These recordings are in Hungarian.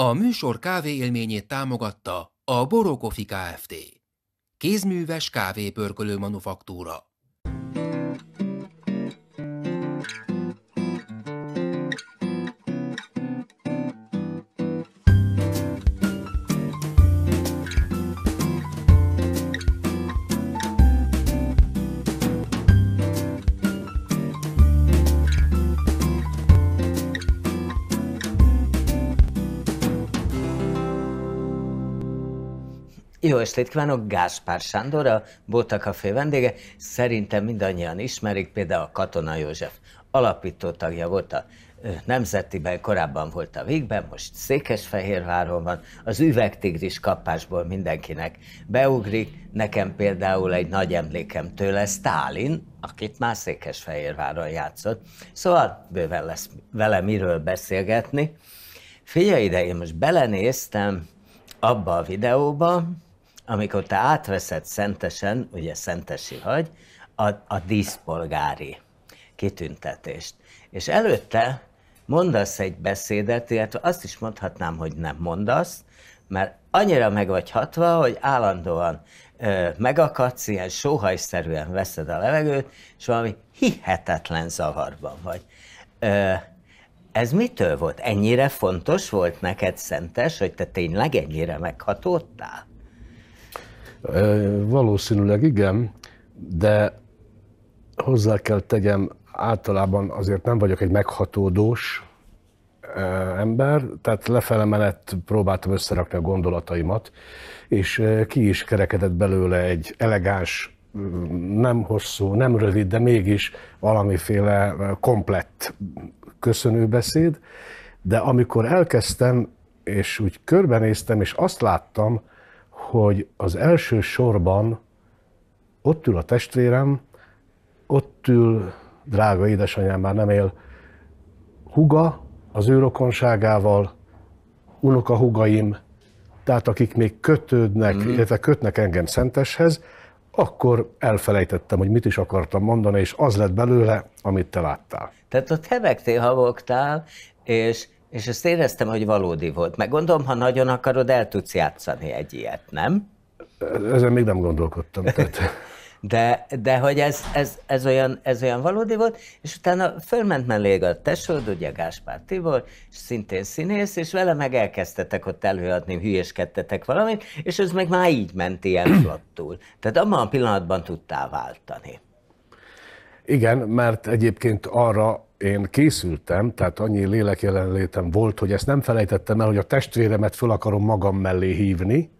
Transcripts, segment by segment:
A műsor kávéélményét támogatta a Borokofi Kft. Kézműves kávépörkölő manufaktúra. Jó estét kívánok, Gáspár Sándor, a Bóta Café vendége. Szerintem mindannyian ismerik, például a Katona József alapító tagja volt a Nemzetiben, korábban volt a Végben, most Székesfehérváron van, az üvegtigris kapásból mindenkinek beugrik, nekem például egy nagy emlékem tőle Stálin, akit már Székesfehérváron játszott, szóval bőven lesz vele miről beszélgetni. Figyelj ide, én most belenéztem abba a videóba, amikor te átveszed szentesen, ugye szentesi vagy, a, a díszpolgári kitüntetést. És előtte mondasz egy beszédet, illetve azt is mondhatnám, hogy nem mondasz, mert annyira meg vagy hatva, hogy állandóan ö, megakadsz, ilyen sóhajszerűen veszed a levegőt, és valami hihetetlen zavarban vagy. Ö, ez mitől volt? Ennyire fontos volt neked szentes, hogy te tényleg ennyire meghatódtál? Valószínűleg igen, de hozzá kell tegyem, általában azért nem vagyok egy meghatódós ember, tehát lefele menet próbáltam összerakni a gondolataimat, és ki is kerekedett belőle egy elegáns, nem hosszú, nem rövid, de mégis valamiféle komplett köszönőbeszéd, de amikor elkezdtem, és úgy körbenéztem, és azt láttam, hogy az első sorban ott ül a testvérem, ott ül drága édesanyám már nem él, huga az őrokonságával, unoka unokahugaim, tehát akik még kötődnek, mm-hmm. illetve kötnek engem szenteshez, akkor elfelejtettem, hogy mit is akartam mondani, és az lett belőle, amit te láttál. Tehát ott hevegtél, havogtál, és és ezt éreztem, hogy valódi volt. Meg gondolom, ha nagyon akarod, el tudsz játszani egy ilyet, nem? Ezen még nem gondolkodtam. Tehát. de, de hogy ez, ez, ez, olyan, ez olyan valódi volt, és utána fölment mellé a tesód, ugye Gáspár Tibor, és szintén színész, és vele meg elkezdtetek ott előadni, hülyeskedtetek valamit, és ez meg már így ment ilyen flottul. Tehát abban a pillanatban tudtál váltani. Igen, mert egyébként arra én készültem, tehát annyi lélekjelenlétem volt, hogy ezt nem felejtettem el, hogy a testvéremet föl akarom magam mellé hívni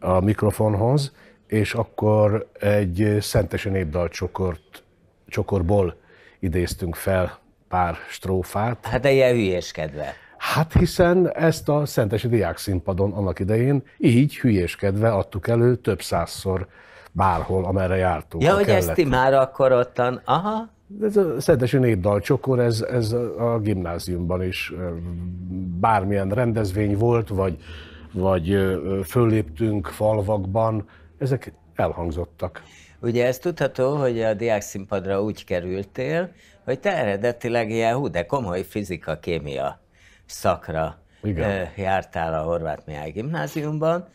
a mikrofonhoz, és akkor egy szentesi népdal csokort, csokorból idéztünk fel pár strófát. Hát egy ilyen hülyéskedve. Hát hiszen ezt a Szentesi Diák Színpadon annak idején így hülyéskedve adtuk elő több százszor bárhol, amerre jártunk. Ja, hogy kellett. ezt már akkor ottan, aha. Ez a Szentesi Népdal csokor, ez, ez a gimnáziumban is bármilyen rendezvény volt, vagy, vagy fölléptünk falvakban, ezek elhangzottak. Ugye ez tudható, hogy a diák színpadra úgy kerültél, hogy te eredetileg ilyen hú, de komoly fizika-kémia szakra Igen. jártál a Horváth Mihály gimnáziumban,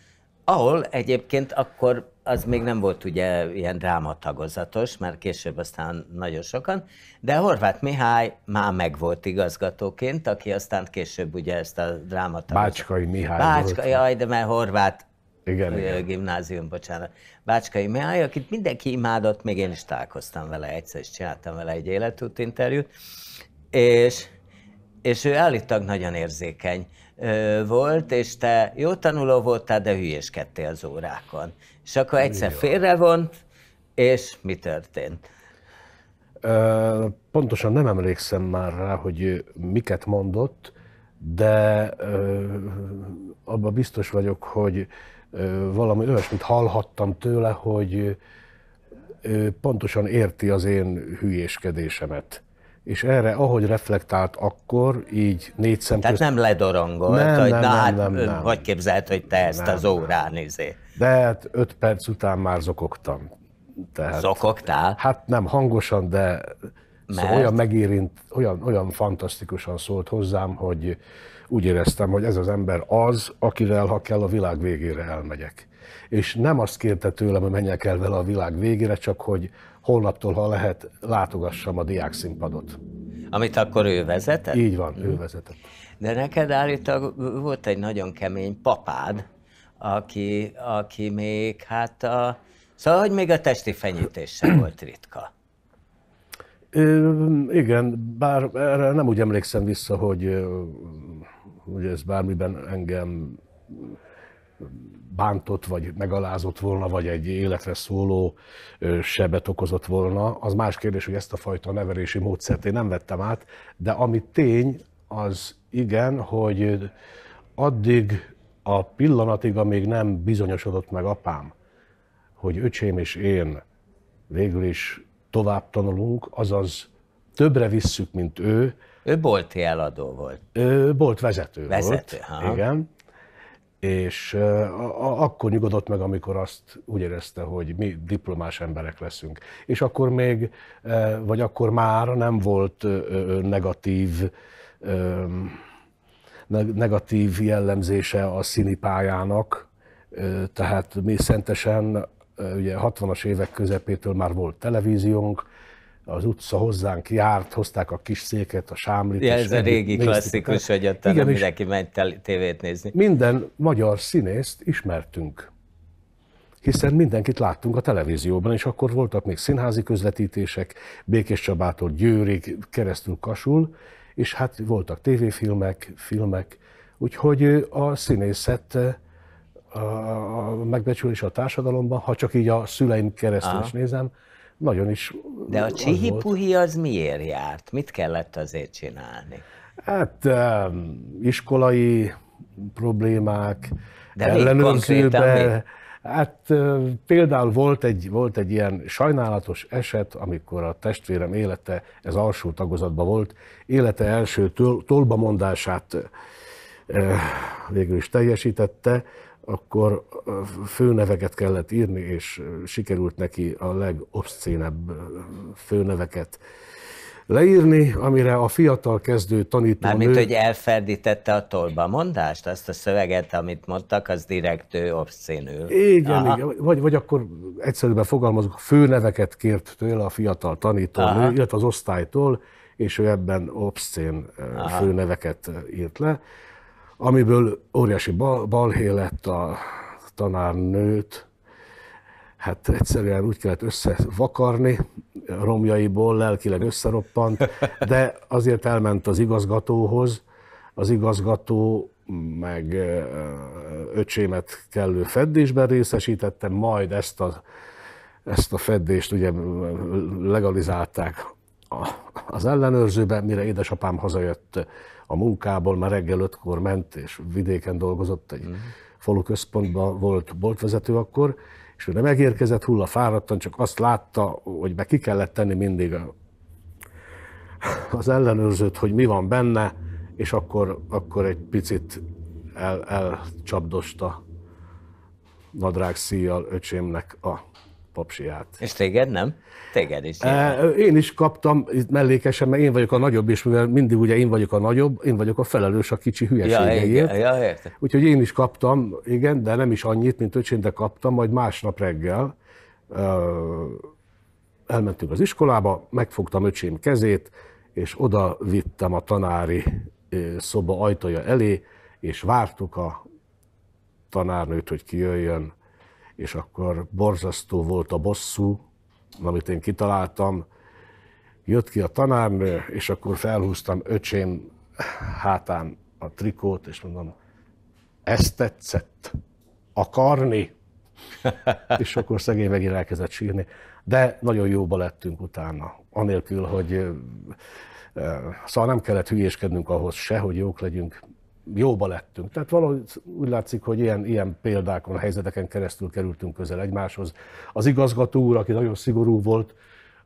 ahol egyébként akkor az még nem volt ugye ilyen drámatagozatos, mert később aztán nagyon sokan, de Horváth Mihály már megvolt igazgatóként, aki aztán később ugye ezt a drámatagozatot... Bácskai Mihály Bácska, volt. Jaj, de mert Horváth igen, igen. gimnázium, bocsánat. Bácskai Mihály, akit mindenki imádott, még én is találkoztam vele egyszer, és csináltam vele egy életút interjút, és, és ő állítólag nagyon érzékeny volt, és te jó tanuló voltál, de hülyéskedtél az órákon. És akkor egyszer félrevont, és mi történt? pontosan nem emlékszem már rá, hogy miket mondott, de abban biztos vagyok, hogy valami olyasmit hallhattam tőle, hogy pontosan érti az én hülyéskedésemet és erre, ahogy reflektált akkor, így négy szem Tehát közt... nem ledorongolt. nem, hogy nem, na nem, hát, nem, nem. hogy képzelt, hogy te ezt nem, az órán nem. izé. De hát öt perc után már zokogtam. Tehát, Zokogtál? Hát nem hangosan, de szóval Mert? Szóval olyan megérint, olyan, olyan fantasztikusan szólt hozzám, hogy úgy éreztem, hogy ez az ember az, akivel, ha kell, a világ végére elmegyek. És nem azt kérte tőlem, hogy menjek el vele a világ végére, csak hogy holnaptól, ha lehet, látogassam a diák színpadot. Amit akkor ő vezetett? Így van, ő hm. vezetett. De neked állítólag volt egy nagyon kemény papád, aki, aki még hát a... Szóval, hogy még a testi fenyítés sem volt ritka. Ö, igen, bár erre nem úgy emlékszem vissza, hogy, hogy ez bármiben engem bántott, vagy megalázott volna, vagy egy életre szóló sebet okozott volna. Az más kérdés, hogy ezt a fajta nevelési módszert én nem vettem át, de ami tény, az igen, hogy addig a pillanatig, amíg nem bizonyosodott meg apám, hogy öcsém és én végül is tovább tanulunk, azaz többre visszük, mint ő. Ő bolti eladó volt. Ő bolt vezető, vezető volt. Ha. Igen és uh, akkor nyugodott meg, amikor azt úgy érezte, hogy mi diplomás emberek leszünk. És akkor még, uh, vagy akkor már nem volt uh, negatív, negatív jellemzése a színipályának, tehát mi szentesen ugye 60-as évek közepétől már volt televíziónk, az utca hozzánk járt, hozták a kis széket, a sámlit. Ja, ez a régi klasszikus, hogy ott Igen, mindenki ment tévét nézni. Minden magyar színészt ismertünk, hiszen mindenkit láttunk a televízióban, és akkor voltak még színházi közvetítések, Békés Csabától Győrig, keresztül Kasul, és hát voltak tévéfilmek, filmek, úgyhogy a színészet a megbecsülés a társadalomban, ha csak így a szüleim keresztül Aha. is nézem, nagyon is... De a csihipuhi az, az miért járt? Mit kellett azért csinálni? Hát iskolai problémák, De ellenőrzőbe. Hát például volt egy, volt egy ilyen sajnálatos eset, amikor a testvérem élete, ez alsó tagozatban volt, élete első tol, tolbamondását végül is teljesítette, akkor főneveket kellett írni, és sikerült neki a legobszcénebb főneveket leírni, amire a fiatal kezdő tanító Mármint, nő... hogy elferdítette a tolba mondást, azt a szöveget, amit mondtak, az direkt ő obszcénül. Igen, Aha. igen. Vagy, vagy akkor egyszerűbben fogalmazok, főneveket kért tőle a fiatal tanító Aha. nő, illetve az osztálytól, és ő ebben obszcén főneveket írt le amiből óriási bal, balhé lett a tanárnőt, hát egyszerűen úgy kellett összevakarni, romjaiból lelkileg összeroppant, de azért elment az igazgatóhoz, az igazgató meg öcsémet kellő feddésben részesítette, majd ezt a, ezt a feddést ugye legalizálták az ellenőrzőben, mire édesapám hazajött a munkából, már reggel ötkor ment, és vidéken dolgozott egy uh-huh. falu központban, volt boltvezető akkor, és ő nem megérkezett hulla fáradtan, csak azt látta, hogy be ki kellett tenni mindig a, az ellenőrzőt, hogy mi van benne, és akkor, akkor egy picit el, elcsapdosta nadrág szíjjal öcsémnek a papsiát. És téged nem? Téged is. E, én is kaptam itt mellékesen, mert én vagyok a nagyobb, és mivel mindig ugye én vagyok a nagyobb, én vagyok a felelős a kicsi hülyeségeiért. Ja, ja, értem. Úgyhogy én is kaptam, igen, de nem is annyit, mint öcsém, de kaptam, majd másnap reggel e, elmentünk az iskolába, megfogtam öcsém kezét, és oda vittem a tanári e, szoba ajtaja elé, és vártuk a tanárnőt, hogy kijöjjön, és akkor borzasztó volt a bosszú, amit én kitaláltam. Jött ki a tanárnő, és akkor felhúztam öcsém hátán a trikót, és mondom, ezt tetszett akarni? és akkor szegény megint elkezdett sírni. De nagyon jóba lettünk utána, anélkül, hogy Szóval nem kellett hülyéskednünk ahhoz se, hogy jók legyünk, jóba lettünk. Tehát valahogy úgy látszik, hogy ilyen, ilyen példákon, helyzeteken keresztül kerültünk közel egymáshoz. Az igazgató úr, aki nagyon szigorú volt,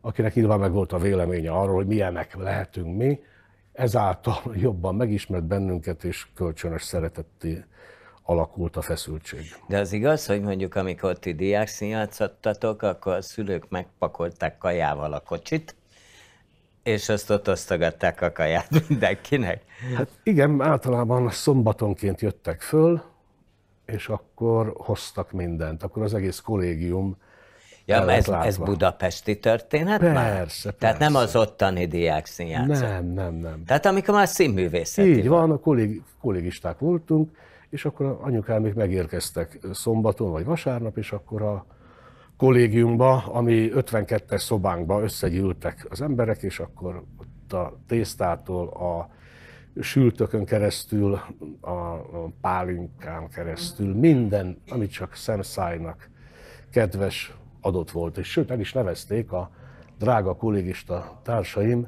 akinek nyilván meg volt a véleménye arról, hogy milyenek lehetünk mi, ezáltal jobban megismert bennünket, és kölcsönös szeretetté alakult a feszültség. De az igaz, hogy mondjuk amikor ti diák akkor a szülők megpakolták kajával a kocsit, és azt ott osztogatták a kaját mindenkinek? Hát igen, általában szombatonként jöttek föl, és akkor hoztak mindent. Akkor az egész kollégium Ja, ez, ez budapesti történet persze, már? Persze, Tehát nem az ottani diák színjátszó? Nem, nem, nem. Tehát amikor már színművészet. Így van, van a kollég, kollégisták voltunk, és akkor anyukám még megérkeztek szombaton vagy vasárnap, és akkor a, kollégiumba, ami 52-es szobánkba összegyűltek az emberek, és akkor ott a tésztától a sültökön keresztül, a pálinkán keresztül, minden, ami csak szemszájnak kedves adott volt. És sőt, el is nevezték a drága kollégista társaim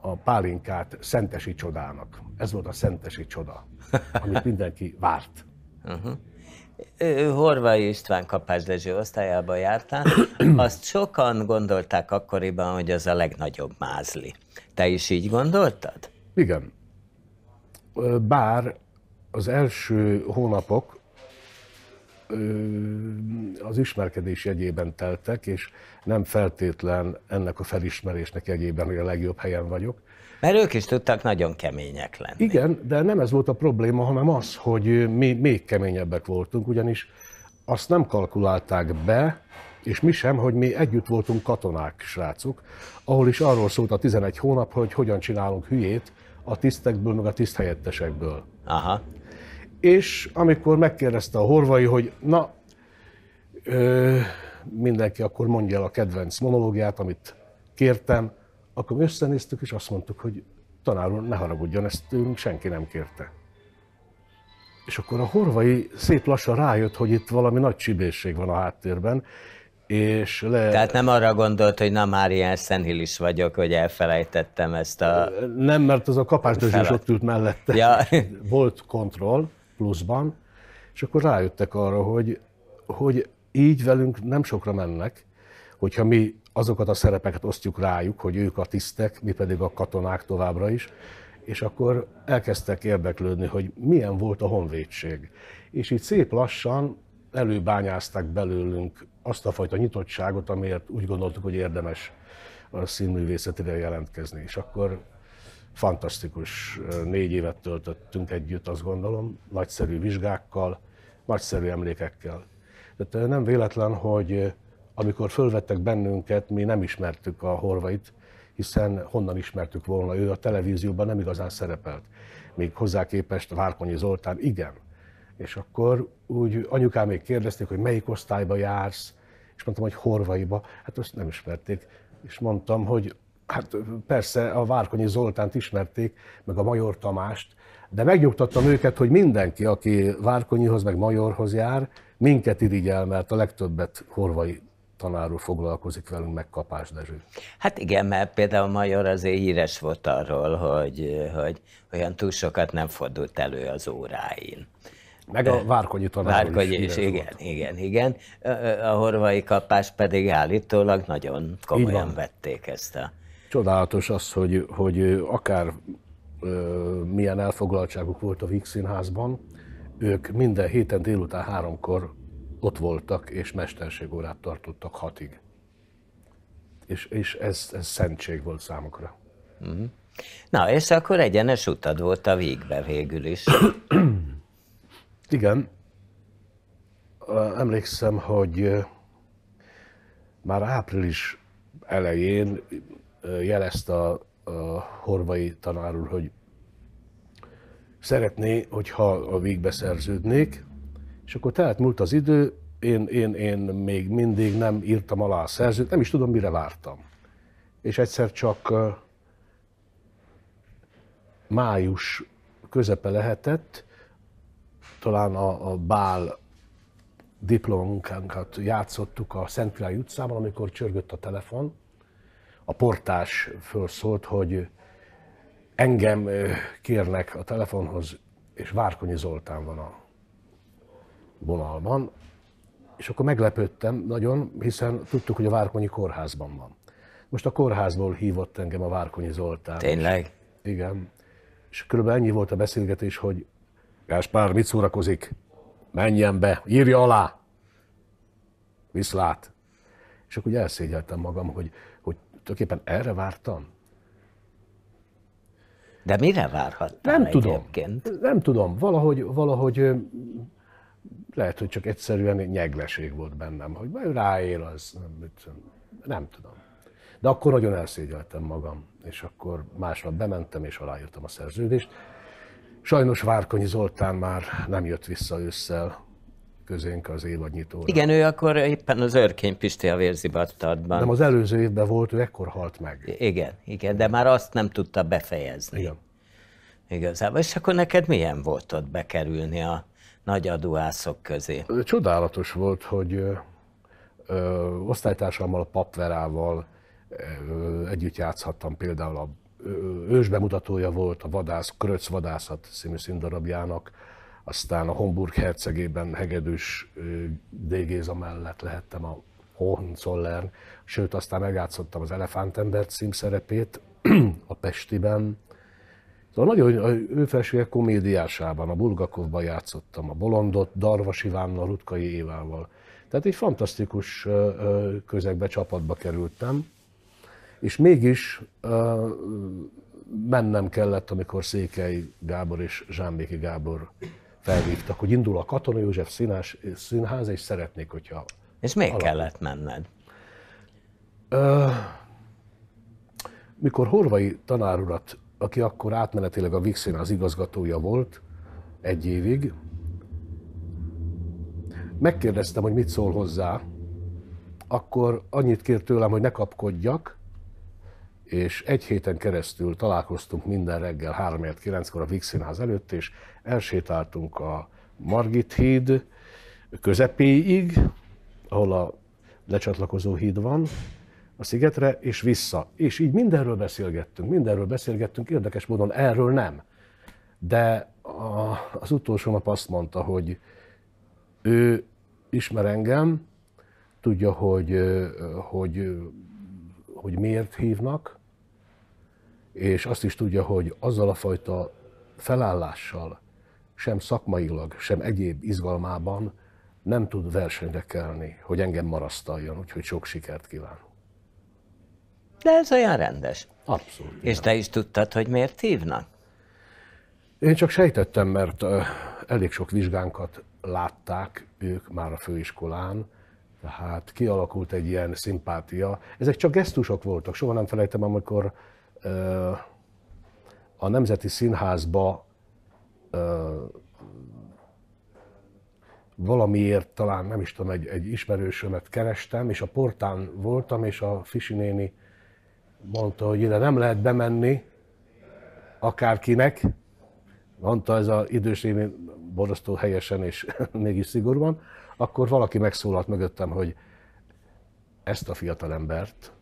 a pálinkát szentesi csodának. Ez volt a szentesi csoda, amit mindenki várt. Uh-huh ő Horvai István Kapás Dezső osztályába jártál, azt sokan gondolták akkoriban, hogy az a legnagyobb mázli. Te is így gondoltad? Igen. Bár az első hónapok az ismerkedés jegyében teltek, és nem feltétlen ennek a felismerésnek jegyében, hogy a legjobb helyen vagyok, mert ők is tudtak nagyon kemények lenni. Igen, de nem ez volt a probléma, hanem az, hogy mi még keményebbek voltunk, ugyanis azt nem kalkulálták be, és mi sem, hogy mi együtt voltunk katonák, srácok, ahol is arról szólt a 11 hónap, hogy hogyan csinálunk hülyét a tisztekből, meg a tiszthelyettesekből. Aha. És amikor megkérdezte a horvai, hogy na, ö, mindenki akkor mondja el a kedvenc monológiát, amit kértem, akkor mi összenéztük, és azt mondtuk, hogy tanár ne haragudjon, ezt tőlünk senki nem kérte. És akkor a horvai szép lassan rájött, hogy itt valami nagy csibészség van a háttérben, és le... Tehát nem arra gondolt, hogy na már ilyen is vagyok, hogy elfelejtettem ezt a... Nem, mert az a kapásdözs is ott ült mellette. Ja. Volt kontroll pluszban, és akkor rájöttek arra, hogy, hogy így velünk nem sokra mennek, hogyha mi azokat a szerepeket osztjuk rájuk, hogy ők a tisztek, mi pedig a katonák továbbra is, és akkor elkezdtek érdeklődni, hogy milyen volt a honvédség. És így szép lassan előbányázták belőlünk azt a fajta nyitottságot, amiért úgy gondoltuk, hogy érdemes a színművészetire jelentkezni. És akkor fantasztikus négy évet töltöttünk együtt, azt gondolom, nagyszerű vizsgákkal, nagyszerű emlékekkel. Tehát nem véletlen, hogy amikor fölvettek bennünket, mi nem ismertük a Horvait, hiszen honnan ismertük volna, ő a televízióban nem igazán szerepelt. Még hozzá képest Várkonyi Zoltán igen. És akkor úgy anyukám még kérdezték, hogy melyik osztályba jársz, és mondtam, hogy Horvaiba, hát azt nem ismerték. És mondtam, hogy hát persze a Várkonyi Zoltánt ismerték, meg a Major Tamást, de megnyugtattam őket, hogy mindenki, aki Várkonyihoz, meg Majorhoz jár, minket irigyel, mert a legtöbbet Horvai tanárról foglalkozik velünk, meg Kapás Dezső. Hát igen, mert például Major azért híres volt arról, hogy, hogy olyan túl sokat nem fordult elő az óráin. Meg a Várkonyi tanár Várkonyi is, is igen, volt. igen, igen. A horvai kapás pedig állítólag nagyon komolyan vették ezt a... Csodálatos az, hogy, hogy akár milyen elfoglaltságuk volt a Víg Színházban, ők minden héten délután háromkor ott voltak, és mesterségórát tartottak hatig. És, és ez, ez szentség volt számukra. Mhm. Na, és akkor egyenes utad volt a végbe végül is. Igen. Emlékszem, hogy már április elején jelezte a, a horvai tanár úr, hogy szeretné, hogyha a végbe szerződnék, és akkor tehát múlt az idő, én, én, én még mindig nem írtam alá a szerzőt, nem is tudom, mire vártam. És egyszer csak május közepe lehetett, talán a, a Bál diplomunkánkat játszottuk a Szent Király utcában, amikor csörgött a telefon. A portás felszólt, hogy engem kérnek a telefonhoz, és Várkonyi Zoltán van a vonalban, és akkor meglepődtem nagyon, hiszen tudtuk, hogy a Várkonyi kórházban van. Most a kórházból hívott engem a Várkonyi Zoltán. Tényleg? Igen. És körülbelül ennyi volt a beszélgetés, hogy Gáspár, mit szórakozik? Menjen be, írja alá! Viszlát! És akkor ugye elszégyeltem magam, hogy, hogy tulajdonképpen erre vártam. De mire várhattam Nem egyébként? tudom. Nem tudom. Valahogy, valahogy lehet, hogy csak egyszerűen nyegleség volt bennem, hogy majd ráél, az nem, nem tudom. De akkor nagyon elszégyeltem magam, és akkor másnap bementem, és aláírtam a szerződést. Sajnos Várkonyi Zoltán már nem jött vissza ősszel közénk az évadnyitóra. Igen, ő akkor éppen az Örkény Pisti a vérzibattartban. Nem, az előző évben volt, ő ekkor halt meg. Igen, igen, de már azt nem tudta befejezni. Igen. Igazából, és akkor neked milyen volt ott bekerülni a nagy aduászok közé. Csodálatos volt, hogy ö, ö, osztálytársammal, a papverával ö, együtt játszhattam például a ős bemutatója volt a vadász, Kröc vadászat színű színdarabjának, aztán a Homburg hercegében hegedűs Dégéza mellett lehettem a Hohenzollern, sőt aztán megjátszottam az Elefántember szerepét a Pestiben, Szóval nagyon, ő felsége komédiásában, a Bulgakovban játszottam, a Bolondot, Darvas Ivánnal, Rutkai Évával. Tehát egy fantasztikus közegbe, csapatba kerültem, és mégis mennem kellett, amikor Székely Gábor és Zsámbéki Gábor felhívtak, hogy indul a Katona József színás, színház, és szeretnék, hogyha... És még alap... kellett menned? Ö, mikor Horvai tanárurat aki akkor átmenetileg a Vixen az igazgatója volt egy évig. Megkérdeztem, hogy mit szól hozzá, akkor annyit kért tőlem, hogy ne kapkodjak, és egy héten keresztül találkoztunk minden reggel 3 9 kor a Vixinház előtt, és elsétáltunk a Margit híd közepéig, ahol a lecsatlakozó híd van, a szigetre, és vissza. És így mindenről beszélgettünk, mindenről beszélgettünk, érdekes módon erről nem. De a, az utolsó nap azt mondta, hogy ő ismer engem, tudja, hogy, hogy, hogy miért hívnak, és azt is tudja, hogy azzal a fajta felállással, sem szakmailag, sem egyéb izgalmában nem tud versenyre kelni, hogy engem marasztaljon, úgyhogy sok sikert kívánok. De ez olyan rendes. Abszolút. És te is tudtad, hogy miért hívnak? Én csak sejtettem, mert elég sok vizsgánkat látták ők már a főiskolán, tehát kialakult egy ilyen szimpátia. Ezek csak gesztusok voltak. Soha nem felejtem, amikor a Nemzeti Színházba valamiért talán, nem is tudom, egy, egy ismerősömet kerestem, és a portán voltam, és a Fisi néni mondta, hogy ide nem lehet bemenni akárkinek, mondta ez az idős néni borosztó helyesen és mégis szigorúan, akkor valaki megszólalt mögöttem, hogy ezt a fiatalembert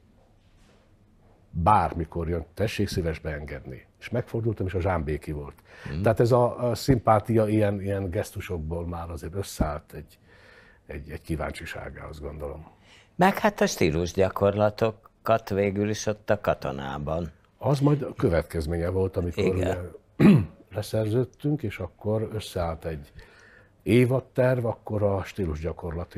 bármikor jön, tessék szíves beengedni. És megfordultam, és a zsámbéki volt. Mm. Tehát ez a, a szimpátia ilyen, ilyen gesztusokból már azért összeállt egy, egy, egy kíváncsiságá, azt gondolom. Meg hát a stílus gyakorlatok kat végül is ott a katonában. Az majd a következménye volt, amikor ugye leszerződtünk, és akkor összeállt egy évadterv, akkor a stílusgyakorlat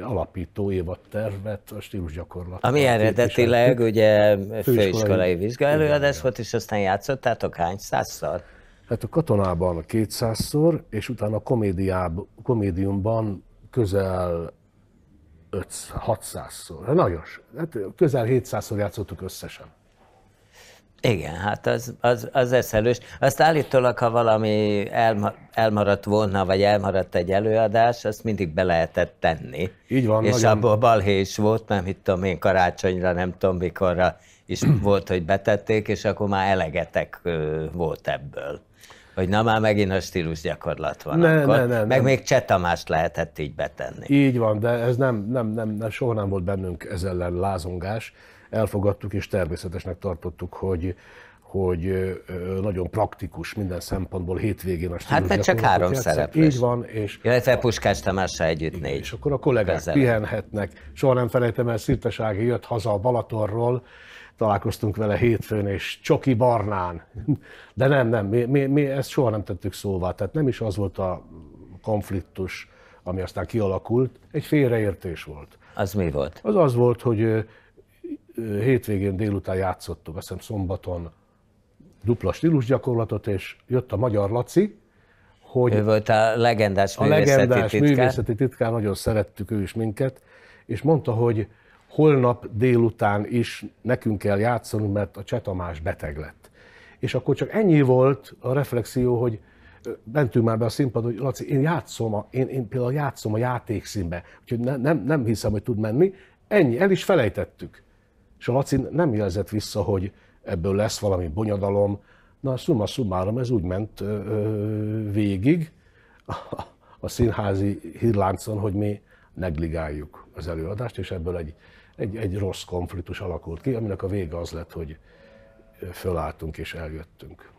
alapító évadtervet, a stílusgyakorlat. Ami eredetileg ugye főiskolai vizsgálóadás volt, és aztán játszottátok hány százszor? Hát a katonában 200-szor, és utána a komédiában, komédiumban közel 600 szor Nagyon sok. Hát közel 700-szor játszottuk összesen. Igen, hát az, az, az eszelős. Azt állítólag, ha valami elma, elmaradt volna, vagy elmaradt egy előadás, azt mindig be lehetett tenni. Így van. És nagyon... abból balhé is volt, nem hittem, én, karácsonyra, nem tudom mikorra is volt, hogy betették, és akkor már elegetek volt ebből hogy na már megint a stílus gyakorlat van ne, akkor, ne, ne, meg nem. még Cseh Tamást lehetett így betenni. Így van, de ez nem, nem, nem, nem, soha nem volt bennünk ez ellen lázongás. Elfogadtuk és természetesnek tartottuk, hogy hogy nagyon praktikus minden szempontból hétvégén a Hát mert csak három szereplő. Így van. És Illetve Puskás Tamással együtt így, négy. És akkor a kollégák Közelem. pihenhetnek. Soha nem felejtem el, Szirtes Ági jött haza a Balatorról, találkoztunk vele hétfőn, és Csoki Barnán. De nem, nem, mi, mi, mi ezt soha nem tettük szóvá, tehát nem is az volt a konfliktus, ami aztán kialakult, egy félreértés volt. Az mi volt? Az az volt, hogy hétvégén délután játszottuk, azt hiszem szombaton dupla stílusgyakorlatot, és jött a magyar Laci, hogy... Ő volt a legendás művészeti a legendás művészeti titkár, nagyon szerettük ő is minket, és mondta, hogy holnap délután is nekünk kell játszani, mert a Csetamás beteg lett. És akkor csak ennyi volt a reflexió, hogy mentünk már be a színpadon, hogy Laci, én játszom, a, én, én például játszom a játékszínbe, úgyhogy ne, nem, nem hiszem, hogy tud menni. Ennyi, el is felejtettük. És a Laci nem jelzett vissza, hogy ebből lesz valami bonyodalom. Na, szumma szumárom, ez úgy ment ö, ö, végig a színházi hírláncon, hogy mi negligáljuk az előadást, és ebből egy egy, egy rossz konfliktus alakult ki, aminek a vége az lett, hogy fölálltunk és eljöttünk.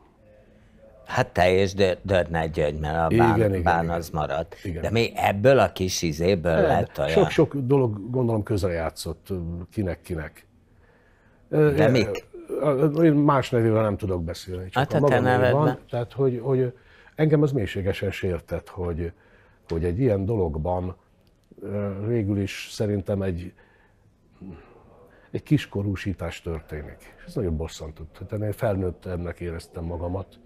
Hát teljes dörnágy gyöngy, mert a bán, igen, bán igen. az maradt. Igen. De mi ebből a kis izéből De, hát, lett olyan? Sok-sok dolog gondolom közre játszott, kinek-kinek. De e, mik? Én más nevével nem tudok beszélni, csak hát a, a hát te nevedben. Van, tehát, hogy, hogy engem az mélységesen sértett, hogy, hogy egy ilyen dologban végül is szerintem egy, egy kiskorúsítás történik. És ez nagyon bosszantott. Tehát én felnőtt ennek éreztem magamat,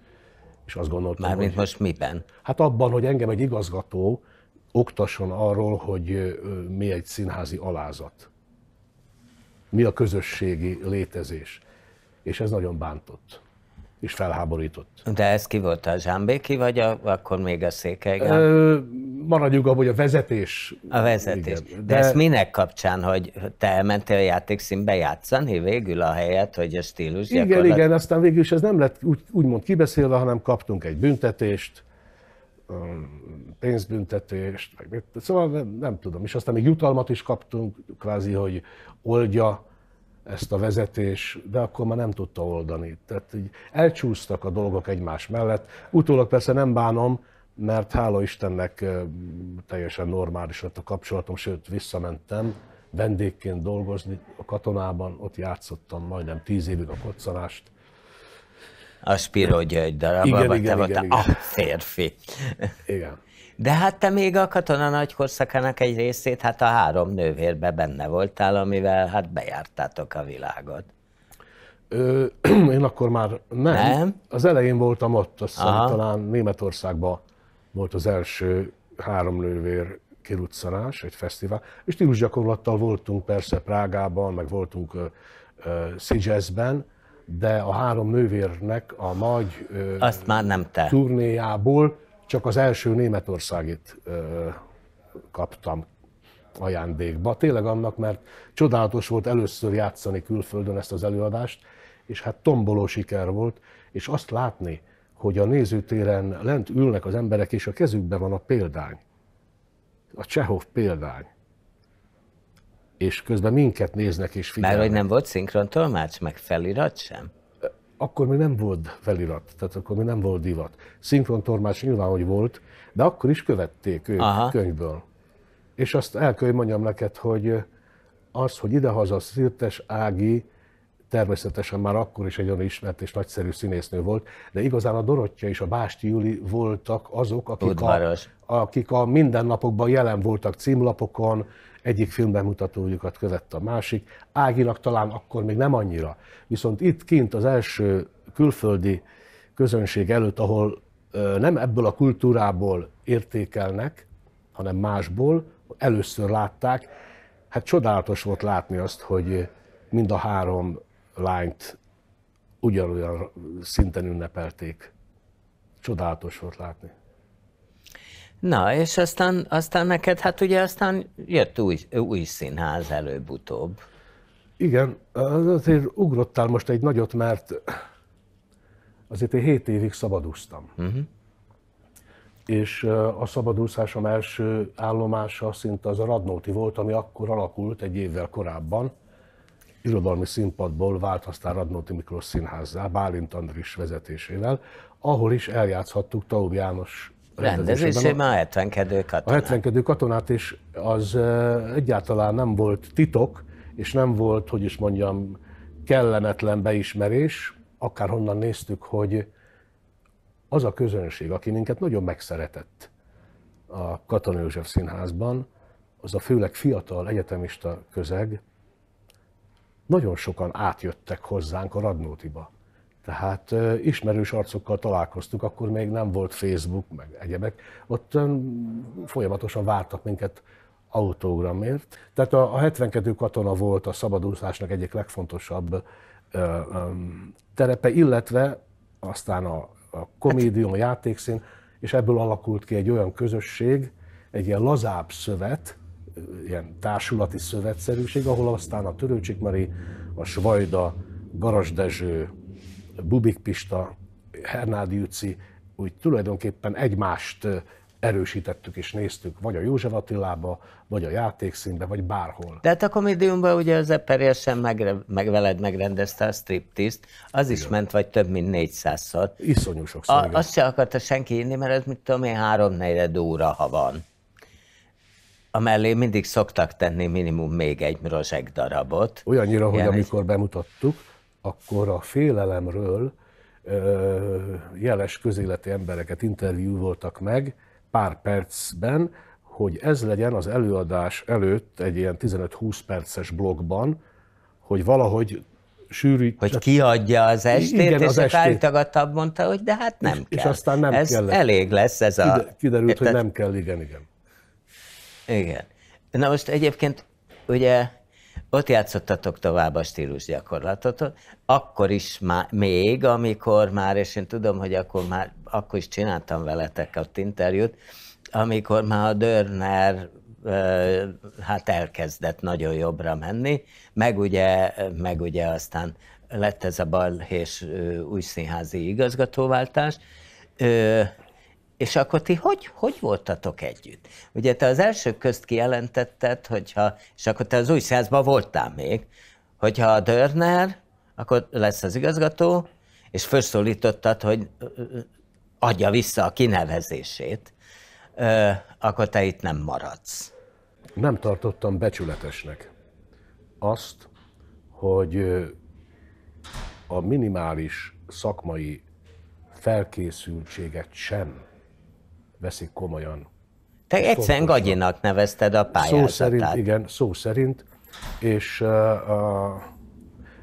és azt gondoltam, Mármint hogy, most miben? Hát abban, hogy engem egy igazgató oktasson arról, hogy mi egy színházi alázat. Mi a közösségi létezés. És ez nagyon bántott és felháborított. De ez ki volt a Zsámbéki, vagy a, akkor még a Székely? Ö, abban, hogy a vezetés. A vezetés. Igen, de... de ezt minek kapcsán, hogy te elmentél a játékszínbe játszani végül a helyet, hogy a stílus Igen, gyakorlat... igen, aztán végül is ez nem lett úgy, úgymond kibeszélve, hanem kaptunk egy büntetést, pénzbüntetést, meg, szóval nem, nem tudom. És aztán még jutalmat is kaptunk, kvázi, hogy oldja ezt a vezetés, de akkor már nem tudta oldani. Tehát így elcsúsztak a dolgok egymás mellett. Utólag persze nem bánom, mert hála Istennek teljesen normális lett a kapcsolatom, sőt visszamentem vendégként dolgozni a katonában, ott játszottam majdnem tíz évig a koccanást. A Spiro György darabban, igen, igen, te igen, voltál igen. a férfi. Igen. De hát te még a katona korszakának egy részét, hát a három nővérbe benne voltál, amivel hát bejártátok a világot. Ö, én akkor már nem. nem. Az elején voltam ott, azt hiszem, talán Németországban volt az első három nővér kiruccanás, egy fesztivál, és stílusgyakorlattal voltunk persze Prágában, meg voltunk uh, de a három nővérnek a nagy ö, Azt már nem te. turnéjából csak az első Németországit ö, kaptam ajándékba. Tényleg annak, mert csodálatos volt először játszani külföldön ezt az előadást, és hát tomboló siker volt, és azt látni, hogy a nézőtéren lent ülnek az emberek, és a kezükben van a példány. A Csehov példány. És közben minket néznek és figyelnek. Mert hogy nem volt szinkron tolmács, meg felirat sem? akkor még nem volt felirat, tehát akkor még nem volt divat. Szinkrontormás nyilván, hogy volt, de akkor is követték ők Aha. könyvből. És azt el kell, hogy mondjam neked, hogy az, hogy idehaza Szirtes Ági természetesen már akkor is egy olyan ismert és nagyszerű színésznő volt, de igazán a Dorottya és a Básti Júli voltak azok, akik a, akik a mindennapokban jelen voltak címlapokon, egyik filmbemutatójukat követte a másik. Ágilag talán akkor még nem annyira, viszont itt kint az első külföldi közönség előtt, ahol nem ebből a kultúrából értékelnek, hanem másból, először látták, hát csodálatos volt látni azt, hogy mind a három lányt ugyanolyan szinten ünnepelték. Csodálatos volt látni. Na, és aztán, aztán neked, hát ugye aztán jött új, új színház előbb-utóbb. Igen, azért ugrottál most egy nagyot, mert azért én 7 évig szabadúztam. Uh-huh. Mhm. És a szabadúszásom első állomása szinte az a Radnóti volt, ami akkor alakult egy évvel korábban. Irodalmi színpadból vált aztán Radnóti Miklós színházzá, Bálint Andris vezetésével, ahol is eljátszhattuk Taub János rendezésében. A, már 70 katonát. A 70 katonát is az egyáltalán nem volt titok, és nem volt, hogy is mondjam, kellemetlen beismerés, akárhonnan néztük, hogy az a közönség, aki minket nagyon megszeretett a Katona József Színházban, az a főleg fiatal egyetemista közeg, nagyon sokan átjöttek hozzánk a Radnótiba. Tehát ismerős arcokkal találkoztuk, akkor még nem volt Facebook, meg egyebek. Ott folyamatosan vártak minket autógramért. Tehát a 72 katona volt a szabadúszásnak egyik legfontosabb terepe, illetve aztán a, a komédium, a játékszín, és ebből alakult ki egy olyan közösség, egy ilyen lazább szövet, ilyen társulati szövetszerűség, ahol aztán a Törőcsikmari, a Svajda, Garas Dezső, Bubik Pista, Hernádi Üci, úgy tulajdonképpen egymást erősítettük és néztük, vagy a József Attilába, vagy a játékszínbe, vagy bárhol. Tehát a komédiumban ugye az Eperjesen sem meg, meg veled megrendezte a striptiszt, az igen. is ment vagy több mint 400-szor. Iszonyú sokszor, a, igen. Azt se akarta senki inni, mert ez mit tudom én, három-negyed óra, ha van. mellé mindig szoktak tenni minimum még egy rozsek darabot. Olyannyira, Ilyen, hogy amikor bemutattuk, akkor a félelemről jeles közéleti embereket interjúvoltak meg pár percben, hogy ez legyen az előadás előtt egy ilyen 15-20 perces blogban, hogy valahogy sűrít. Hogy kiadja az estét, igen, és az estét. mondta, hogy de hát nem és, kell. És aztán nem ez kellett. elég lesz ez a... kiderült, Érted? hogy nem kell, igen, igen. Igen. Na most egyébként ugye ott játszottatok tovább a gyakorlatot, akkor is má, még, amikor már, és én tudom, hogy akkor már, akkor is csináltam veletek ott interjút, amikor már a Dörner hát elkezdett nagyon jobbra menni, meg ugye, meg ugye aztán lett ez a balhés új színházi igazgatóváltás, és akkor ti hogy, hogy voltatok együtt? Ugye te az első közt kijelentetted, hogyha, és akkor te az új százban voltál még, hogyha a Dörner, akkor lesz az igazgató, és felszólítottad, hogy adja vissza a kinevezését, akkor te itt nem maradsz. Nem tartottam becsületesnek azt, hogy a minimális szakmai felkészültséget sem veszik komolyan. Te egyszerűen gagyinak nevezted a pályázatát. Szó szerint, igen, szó szerint, és uh, a,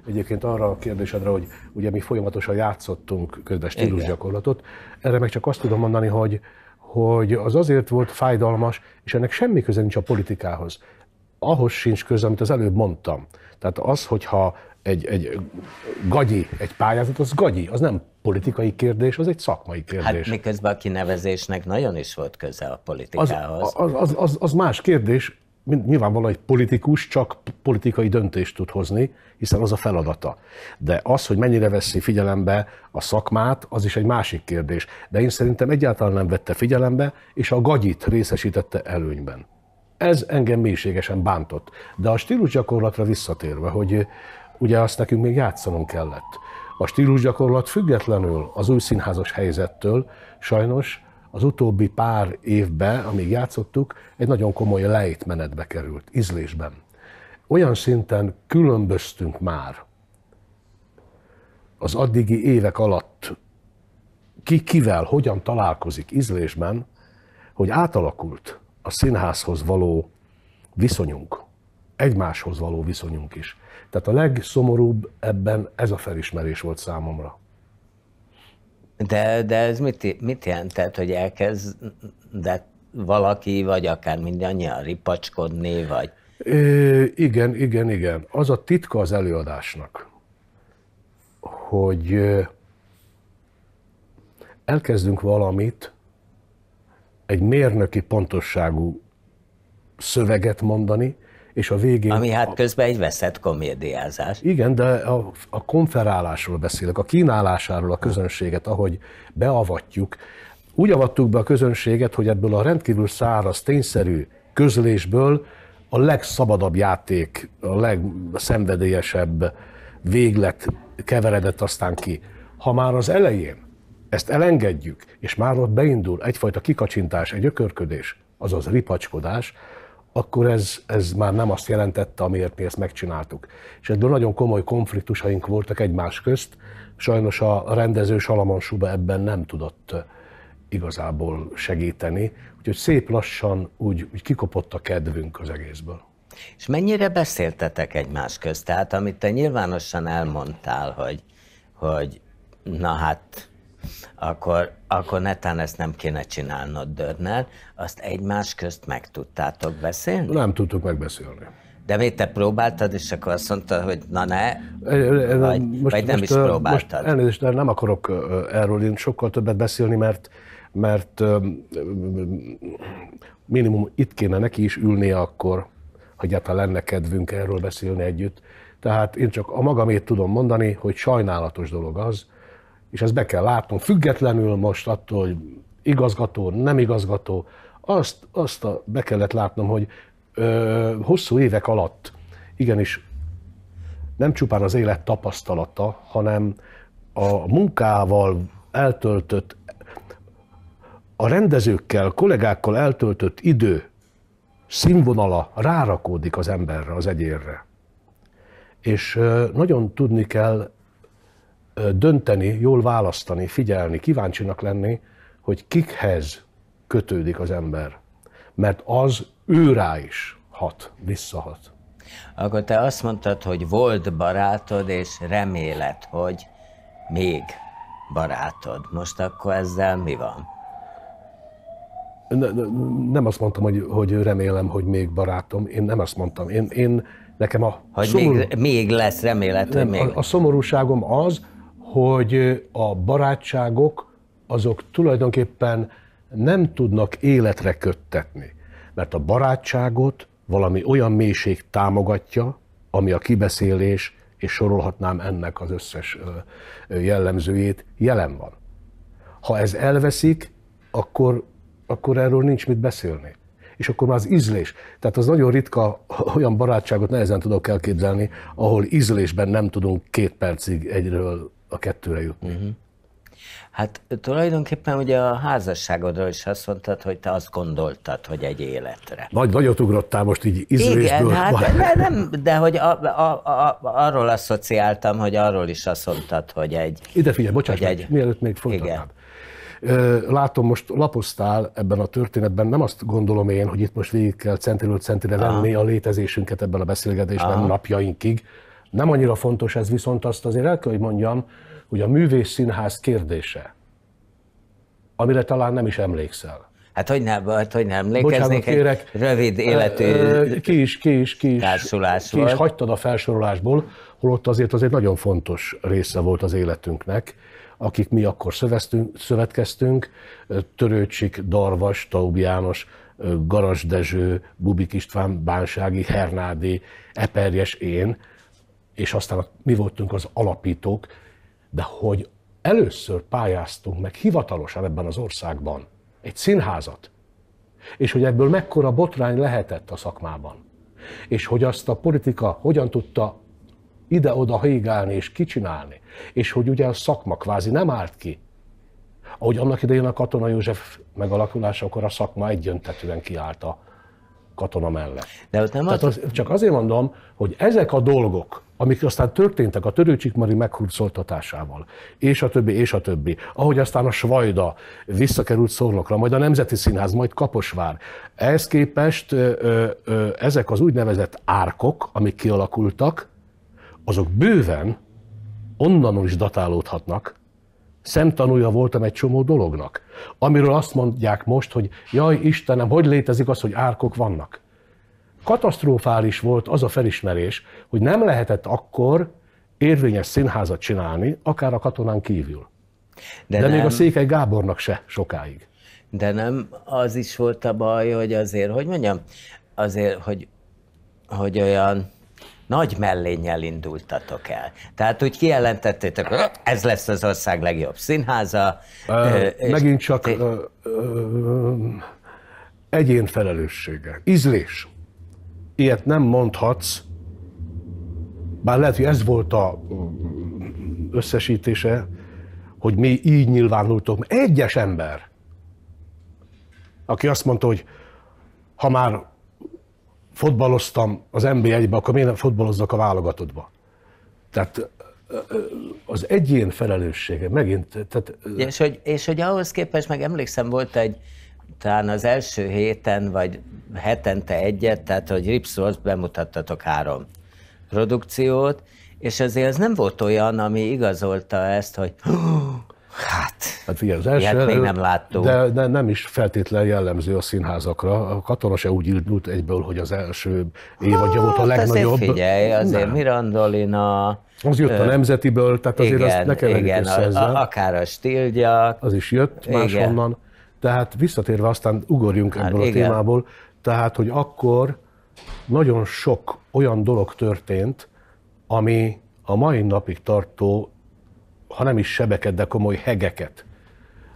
egyébként arra a kérdésedre, hogy ugye mi folyamatosan játszottunk közben stílusgyakorlatot, erre meg csak azt tudom mondani, hogy hogy az azért volt fájdalmas, és ennek semmi köze nincs a politikához ahhoz sincs köze, amit az előbb mondtam. Tehát az, hogyha egy, egy gagyi, egy pályázat, az gagyi, az nem politikai kérdés, az egy szakmai kérdés. Hát miközben a kinevezésnek nagyon is volt köze a politikához. Az, az, az, az más kérdés, mint nyilvánvalóan egy politikus csak politikai döntést tud hozni, hiszen az a feladata. De az, hogy mennyire veszi figyelembe a szakmát, az is egy másik kérdés. De én szerintem egyáltalán nem vette figyelembe, és a gagyit részesítette előnyben. Ez engem mélységesen bántott. De a stílusgyakorlatra visszatérve, hogy ugye azt nekünk még játszanunk kellett. A stílusgyakorlat függetlenül az új színházas helyzettől sajnos az utóbbi pár évben, amíg játszottuk, egy nagyon komoly lejtmenetbe került, ízlésben. Olyan szinten különböztünk már az addigi évek alatt, ki kivel, hogyan találkozik ízlésben, hogy átalakult a színházhoz való viszonyunk, egymáshoz való viszonyunk is. Tehát a legszomorúbb ebben ez a felismerés volt számomra. De, de ez mit, mit jelent? Tehát, hogy elkezdett valaki, vagy akár mindannyian ripacskodni, vagy... É, igen, igen, igen. Az a titka az előadásnak, hogy elkezdünk valamit, egy mérnöki pontosságú szöveget mondani, és a végén... Ami hát közben egy veszett komédiázás. Igen, de a, a konferálásról beszélek, a kínálásáról a közönséget, ahogy beavatjuk. Úgy avattuk be a közönséget, hogy ebből a rendkívül száraz, tényszerű közlésből a legszabadabb játék, a legszenvedélyesebb véglet keveredett aztán ki. Ha már az elején ezt elengedjük, és már ott beindul egyfajta kikacsintás, egy ökörködés, azaz ripacskodás, akkor ez, ez már nem azt jelentette, amiért mi ezt megcsináltuk. És ebből nagyon komoly konfliktusaink voltak egymás közt, sajnos a rendező Salamon Suba ebben nem tudott igazából segíteni, úgyhogy szép lassan úgy, úgy kikopott a kedvünk az egészből. És mennyire beszéltetek egymás közt? Tehát amit te nyilvánosan elmondtál, hogy, hogy na hát akkor, akkor netán ezt nem kéne csinálnod Dörnel, azt egymás közt meg tudtátok beszélni? Nem tudtuk megbeszélni. De még te próbáltad, és akkor azt mondta, hogy na ne, vagy, most, vagy nem most, is próbáltad. Most elnézést, de nem akarok erről én sokkal többet beszélni, mert mert minimum itt kéne neki is ülnie akkor, hogy egyáltalán lenne kedvünk erről beszélni együtt. Tehát én csak a magamét tudom mondani, hogy sajnálatos dolog az, és ezt be kell látnom, függetlenül most attól, hogy igazgató, nem igazgató, azt, azt a, be kellett látnom, hogy ö, hosszú évek alatt igenis nem csupán az élet tapasztalata, hanem a munkával eltöltött, a rendezőkkel, kollégákkal eltöltött idő színvonala rárakódik az emberre, az egyérre. És nagyon tudni kell dönteni, jól választani, figyelni, kíváncsinak lenni, hogy kikhez kötődik az ember. Mert az ő rá is hat, visszahat. Akkor te azt mondtad, hogy volt barátod, és remélet, hogy még barátod. Most akkor ezzel mi van? Ne, nem azt mondtam, hogy, hogy remélem, hogy még barátom. Én nem azt mondtam. Én, én nekem a... Hogy szomorú... még, még lesz remélet, hogy nem, még... A, a szomorúságom az, hogy a barátságok azok tulajdonképpen nem tudnak életre köttetni, mert a barátságot valami olyan mélység támogatja, ami a kibeszélés, és sorolhatnám ennek az összes jellemzőjét, jelen van. Ha ez elveszik, akkor, akkor erről nincs mit beszélni. És akkor már az ízlés. Tehát az nagyon ritka, olyan barátságot nehezen tudok elképzelni, ahol ízlésben nem tudunk két percig egyről a kettőre jutni. Uh-huh. Hát tulajdonképpen ugye a házasságodról is azt mondtad, hogy te azt gondoltad, hogy egy életre. Nagy, nagyot ugrottál most így ízlésből. Igen, hát de, nem, de hogy a, a, a, arról asszociáltam, hogy arról is azt mondtad, hogy egy... Ide figyelj, bocsáss meg, egy... mielőtt még folytatnád. Látom, most lapoztál ebben a történetben, nem azt gondolom én, hogy itt most végig kell centiről centire venni a létezésünket ebben a beszélgetésben Aha. napjainkig, nem annyira fontos ez, viszont azt azért el kell, hogy mondjam, hogy a művész színház kérdése, amire talán nem is emlékszel. Hát hogy nem, hát hogy nem emlékeznék, kérek, egy rövid életű ki is, ki is, ki is, ki is hagytad a felsorolásból, holott azért azért nagyon fontos része volt az életünknek, akik mi akkor szövetkeztünk, Törőcsik, Darvas, Taub János, Garas Dezső, Bubik István, Bánsági, Hernádi, Eperjes, én, és aztán a, mi voltunk az alapítók, de hogy először pályáztunk meg hivatalosan ebben az országban egy színházat, és hogy ebből mekkora botrány lehetett a szakmában, és hogy azt a politika hogyan tudta ide-oda hígálni és kicsinálni, és hogy ugye a szakma kvázi nem állt ki. Ahogy annak idején a Katona József megalakulása, akkor a szakma egyöntetően kiállt a katona mellett. De ott nem Tehát az, csak azért mondom, hogy ezek a dolgok, amik aztán történtek a törőcsikmari meghurcoltatásával, és a többi, és a többi. Ahogy aztán a Svajda visszakerült szornokra, majd a Nemzeti Színház, majd Kaposvár. Ehhez képest ezek az úgynevezett árkok, amik kialakultak, azok bőven onnan is datálódhatnak, szemtanúja voltam egy csomó dolognak, amiről azt mondják most, hogy jaj Istenem, hogy létezik az, hogy árkok vannak katasztrofális volt az a felismerés, hogy nem lehetett akkor érvényes színházat csinálni, akár a katonán kívül. De, De nem, még a Székely Gábornak se sokáig. De nem az is volt a baj, hogy azért, hogy mondjam, azért, hogy, hogy olyan nagy mellénnyel indultatok el. Tehát úgy kijelentettétek, hogy ez lesz az ország legjobb színháza. E, és megint csak te... egyén felelőssége, ízlés ilyet nem mondhatsz, bár lehet, hogy ez volt a összesítése, hogy mi így nyilvánultok. Egyes ember, aki azt mondta, hogy ha már fotbaloztam az nba 1 be akkor miért nem fotbalozzak a válogatottba? Tehát az egyén felelőssége megint... Tehát... És, hogy, és hogy ahhoz képest meg emlékszem, volt egy, talán az első héten, vagy hetente egyet, tehát hogy Ripsource bemutattatok három produkciót, és azért ez nem volt olyan, ami igazolta ezt, hogy hát, hát figyelj, az első, ilyet még nem láttunk. De, ne, nem is feltétlen jellemző a színházakra. A katona se úgy indult egyből, hogy az első évadja volt a hát legnagyobb. Azért figyelj, azért nem. Mirandolina, az jött a nemzetiből, tehát azért igen, azt ne keverjük igen, a, A, akár a stílgyak. Az is jött máshonnan. Igen. Tehát visszatérve aztán ugorjunk hát, ebből igen. a témából, tehát, hogy akkor nagyon sok olyan dolog történt, ami a mai napig tartó, ha nem is sebeket, de komoly hegeket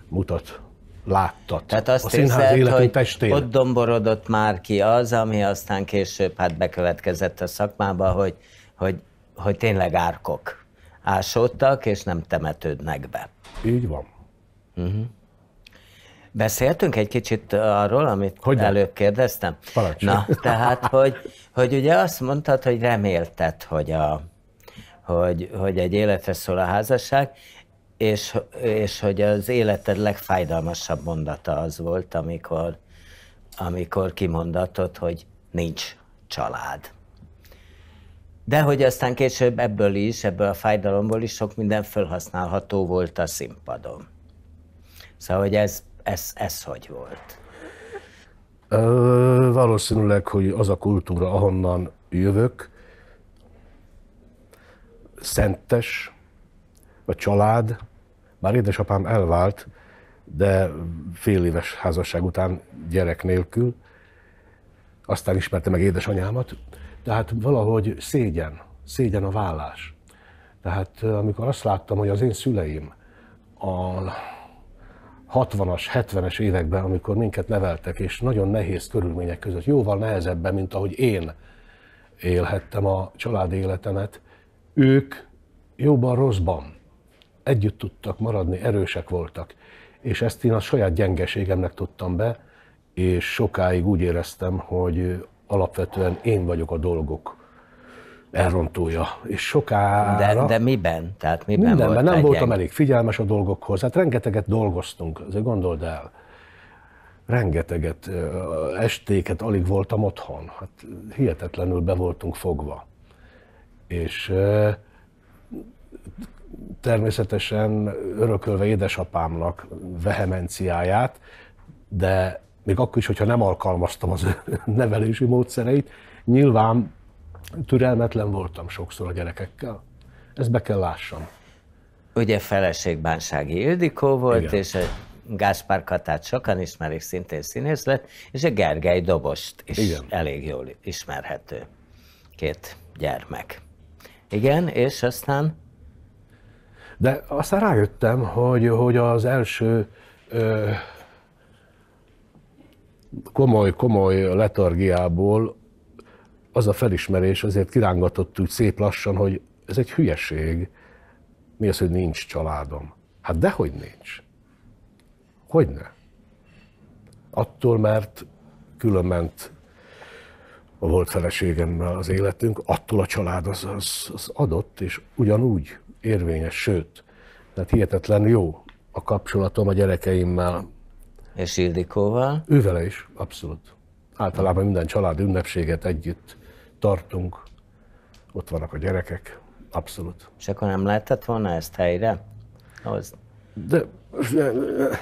mutat, láttat. Tehát azt a színház életünk hogy testén. ott domborodott már ki az, ami aztán később hát bekövetkezett a szakmába, hogy, hogy, hogy tényleg árkok ásódtak, és nem temetődnek be. Így van. Uh-huh. Beszéltünk egy kicsit arról, amit hogy előbb kérdeztem? Palacsi. Na, tehát, hogy, hogy ugye azt mondtad, hogy remélted, hogy, a, hogy, hogy egy életre szól a házasság, és, és hogy az életed legfájdalmasabb mondata az volt, amikor, amikor kimondatod, hogy nincs család. De hogy aztán később ebből is, ebből a fájdalomból is sok minden felhasználható volt a színpadon. Szóval, hogy ez ez, ez hogy volt? Ö, valószínűleg, hogy az a kultúra, ahonnan jövök, szentes, a család, bár édesapám elvált, de fél éves házasság után gyerek nélkül, aztán ismerte meg édesanyámat, tehát valahogy szégyen, szégyen a vállás. Tehát amikor azt láttam, hogy az én szüleim a 60-as, 70-es években, amikor minket neveltek, és nagyon nehéz körülmények között, jóval nehezebben, mint ahogy én élhettem a család életemet, ők jóban rosszban együtt tudtak maradni, erősek voltak. És ezt én a saját gyengeségemnek tudtam be, és sokáig úgy éreztem, hogy alapvetően én vagyok a dolgok elrontója, és sokára... De, de miben? Tehát miben mindenben, volt nem voltam elég figyelmes a dolgokhoz, hát rengeteget dolgoztunk, azért gondold el, rengeteget, estéket alig voltam otthon, hát hihetetlenül be voltunk fogva. És természetesen örökölve édesapámnak vehemenciáját, de még akkor is, hogyha nem alkalmaztam az nevelési módszereit, nyilván türelmetlen voltam sokszor a gyerekekkel. Ezt be kell lássam. Ugye feleségbánsági Ildikó volt, Igen. és Gáspár Katát sokan ismerik, szintén színész lett, és a Gergely Dobost is Igen. elég jól ismerhető. Két gyermek. Igen, és aztán? De aztán rájöttem, hogy, hogy az első ö, komoly, komoly letargiából az a felismerés azért kirángatott úgy szép lassan, hogy ez egy hülyeség. Mi az, hogy nincs családom? Hát dehogy nincs. ne? Attól, mert különment a volt feleségemmel az életünk, attól a család az, az, az adott, és ugyanúgy érvényes, sőt, tehát hihetetlen jó a kapcsolatom a gyerekeimmel. És Ildikóval? Ővele is, abszolút. Általában minden család ünnepséget együtt tartunk, ott vannak a gyerekek, abszolút. És akkor nem lehetett volna ezt helyre hozni? De, de, eh, de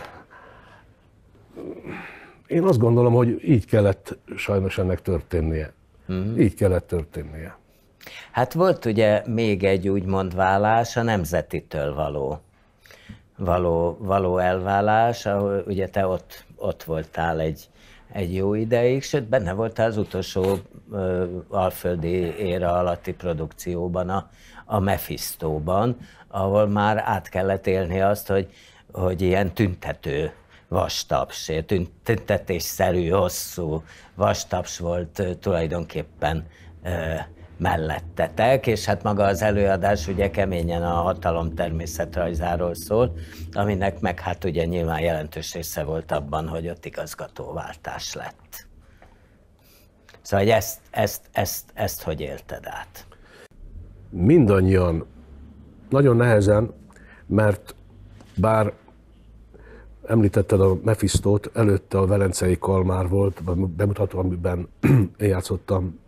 én azt gondolom, hogy így kellett sajnos ennek történnie. Mm. Így kellett történnie. Hát volt ugye még egy úgymond vállás, a nemzetitől való, való, való elvállás, ahol ugye te ott, ott voltál egy, egy jó ideig, sőt benne volt az utolsó ö, alföldi éra alatti produkcióban, a, a Mephistóban, ahol már át kellett élni azt, hogy, hogy ilyen tüntető vastaps, tüntetésszerű, hosszú vastaps volt tulajdonképpen ö, mellettetek, és hát maga az előadás ugye keményen a hatalom természetrajzáról szól, aminek meg hát ugye nyilván jelentős része volt abban, hogy ott igazgatóváltás lett. Szóval hogy ezt, ezt, ezt, ezt hogy élted át? Mindannyian nagyon nehezen, mert bár említetted a Mephistót, előtte a Velencei Kalmár volt bemutató, amiben én játszottam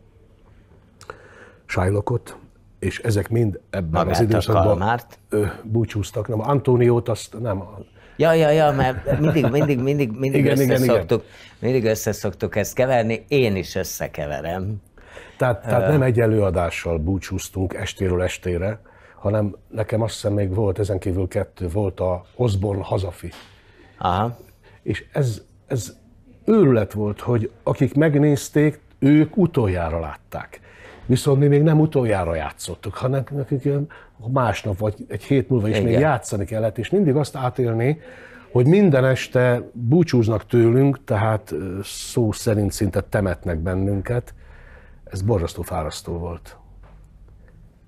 Sajlokot, és ezek mind ebben Magát az időszakban búcsúztak. Nem, Antóniót azt nem, Ja, ja, ja, mert mindig, mindig, mindig, mindig igen, összeszoktuk, igen, igen. mindig összeszoktuk ezt keverni, én is összekeverem. Tehát, tehát nem egy előadással búcsúztunk estéről estére, hanem nekem azt hiszem még volt, ezen kívül kettő, volt a Osborne hazafi. Aha. És ez, ez őrület volt, hogy akik megnézték, ők utoljára látták. Viszont mi még nem utoljára játszottuk, hanem nekünk ilyen másnap vagy egy hét múlva is Igen. még játszani kellett, és mindig azt átélni, hogy minden este búcsúznak tőlünk, tehát szó szerint szinte temetnek bennünket. Ez borzasztó fárasztó volt.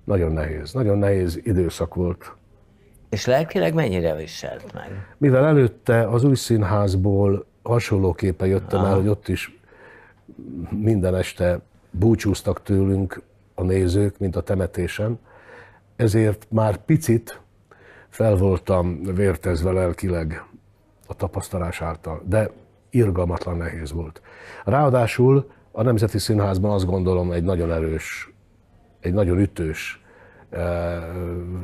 Nagyon nehéz, nagyon nehéz időszak volt. És lelkileg mennyire viselt meg? Mivel előtte az új színházból hasonlóképpen jöttem Aha. el, hogy ott is minden este búcsúztak tőlünk a nézők, mint a temetésen, ezért már picit fel voltam vértezve lelkileg a tapasztalás által, de irgalmatlan nehéz volt. Ráadásul a Nemzeti Színházban azt gondolom egy nagyon erős, egy nagyon ütős eh,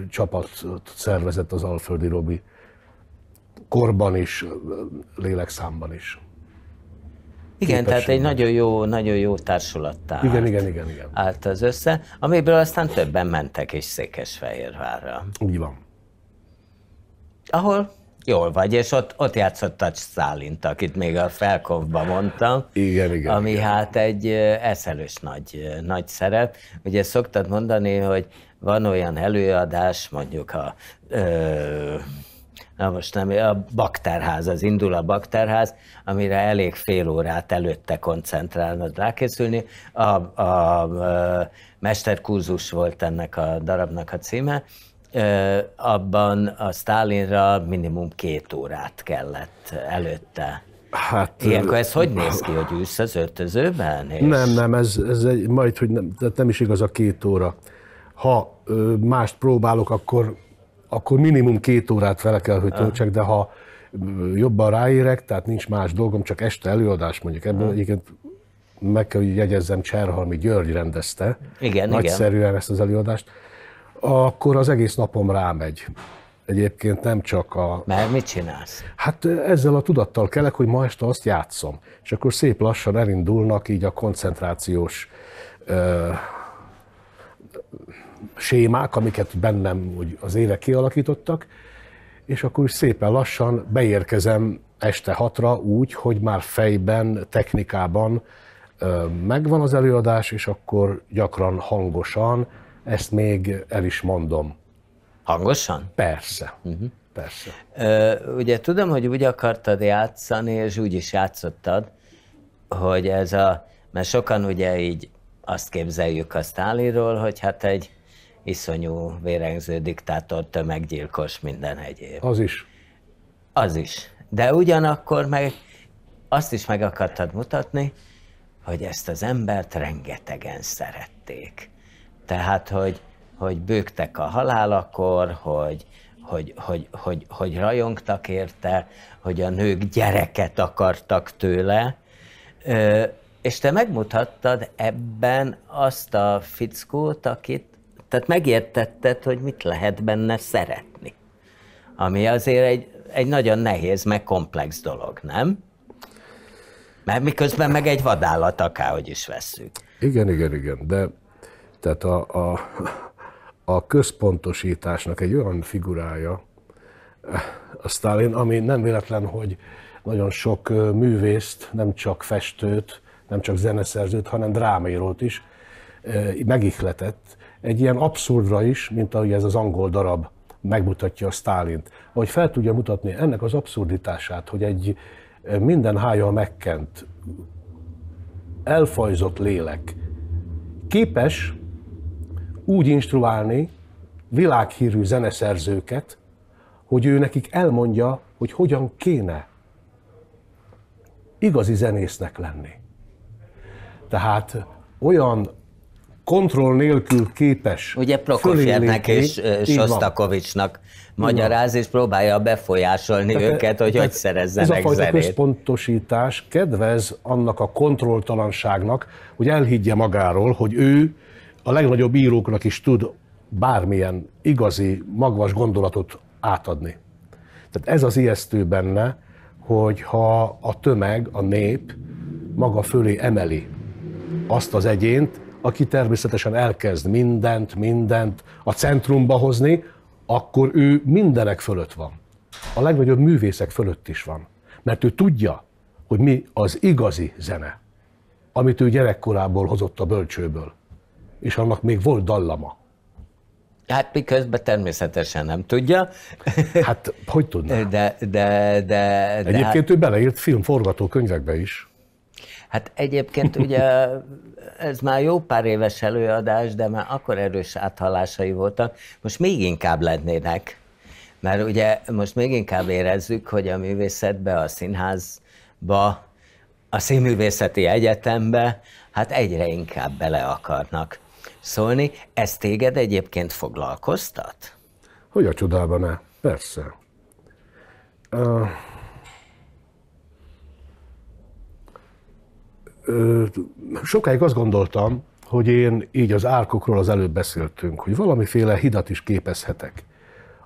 csapat szervezett az Alföldi Robi korban is, eh, lélekszámban is. Igen, tehát egy nagyon jó, nagyon jó társulattá igen, állt, igen, igen, igen. állt az össze, amiből aztán többen mentek is Székesfehérvárra. Úgy van. Ahol jól vagy, és ott, ott játszott a Szálint, akit még a Felkovban mondtam. Igen, igen. Ami igen. hát egy eszelős nagy, nagy szerep. Ugye szoktad mondani, hogy van olyan előadás, mondjuk a ö, Na most nem, a bakterház, az indul a bakterház, amire elég fél órát előtte koncentrálnod rákészülni. A, a, a mesterkurzus volt ennek a darabnak a címe, abban a Stálinra minimum két órát kellett előtte Hát, Ilyenkor ez hogy néz ki, hogy ülsz az öltözőben? És... Nem, nem, ez, ez egy, majd, hogy nem, tehát nem is igaz a két óra. Ha ö, mást próbálok, akkor akkor minimum két órát fel kell, hogy töltsek, de ha jobban ráérek, tehát nincs más dolgom, csak este előadás mondjuk. ebben hmm. egyébként meg kell, hogy jegyezzem, Cserhalmi György rendezte. Igen, Nagyszerűen igen. ezt az előadást. Akkor az egész napom rámegy. Egyébként nem csak a... Mert mit csinálsz? Hát ezzel a tudattal kelek, hogy ma este azt játszom. És akkor szép lassan elindulnak így a koncentrációs Uh, sémák, amiket bennem úgy az évek kialakítottak, és akkor szépen lassan beérkezem este hatra úgy, hogy már fejben, technikában megvan az előadás, és akkor gyakran hangosan ezt még el is mondom. Hangosan? Persze. Uh-huh. Persze. Ö, ugye tudom, hogy úgy akartad játszani, és úgy is játszottad, hogy ez a, mert sokan ugye így azt képzeljük a Stáliról, hogy hát egy iszonyú vérengző diktátor, tömeggyilkos, minden egyéb. Az is. Az is. De ugyanakkor meg azt is meg akartad mutatni, hogy ezt az embert rengetegen szerették. Tehát, hogy, hogy bőgtek a halálakor, hogy, hogy, hogy, hogy, hogy rajongtak érte, hogy a nők gyereket akartak tőle, és te megmutattad ebben azt a fickót, akit tehát megértetted, hogy mit lehet benne szeretni. Ami azért egy, egy nagyon nehéz, meg komplex dolog, nem? Mert miközben meg egy vadállat, akárhogy is veszünk? Igen, igen, igen, de tehát a, a, a központosításnak egy olyan figurája a Stalin, ami nem véletlen, hogy nagyon sok művészt, nem csak festőt, nem csak zeneszerzőt, hanem drámaírót is megihletett, egy ilyen abszurdra is, mint ahogy ez az angol darab megmutatja a Stálint. Ahogy fel tudja mutatni ennek az abszurditását, hogy egy minden hája megkent, elfajzott lélek képes úgy instruálni világhírű zeneszerzőket, hogy ő nekik elmondja, hogy hogyan kéne igazi zenésznek lenni. Tehát olyan kontroll nélkül képes Ugye Prokofjevnek és Sostakovicsnak magyaráz, és próbálja befolyásolni tehát, őket, hogy hogy szerezzenek Ez a fajta zenét. központosítás kedvez annak a kontrolltalanságnak, hogy elhiggye magáról, hogy ő a legnagyobb íróknak is tud bármilyen igazi, magvas gondolatot átadni. Tehát ez az ijesztő benne, hogy ha a tömeg, a nép maga fölé emeli azt az egyént, aki természetesen elkezd mindent, mindent a centrumba hozni, akkor ő mindenek fölött van. A legnagyobb művészek fölött is van. Mert ő tudja, hogy mi az igazi zene, amit ő gyerekkorából hozott a bölcsőből. És annak még volt dallama. Hát miközben természetesen nem tudja. Hát hogy tudná? De, de, de, de Egyébként hát... ő beleírt film forgatókönyvekbe is. Hát egyébként ugye ez már jó pár éves előadás, de már akkor erős áthallásai voltak. Most még inkább lennének, mert ugye most még inkább érezzük, hogy a művészetbe, a színházba, a Színművészeti Egyetembe, hát egyre inkább bele akarnak szólni. Ez téged egyébként foglalkoztat? Hogy a csodában -e? Persze. Uh... sokáig azt gondoltam, hogy én így az árkokról az előbb beszéltünk, hogy valamiféle hidat is képezhetek,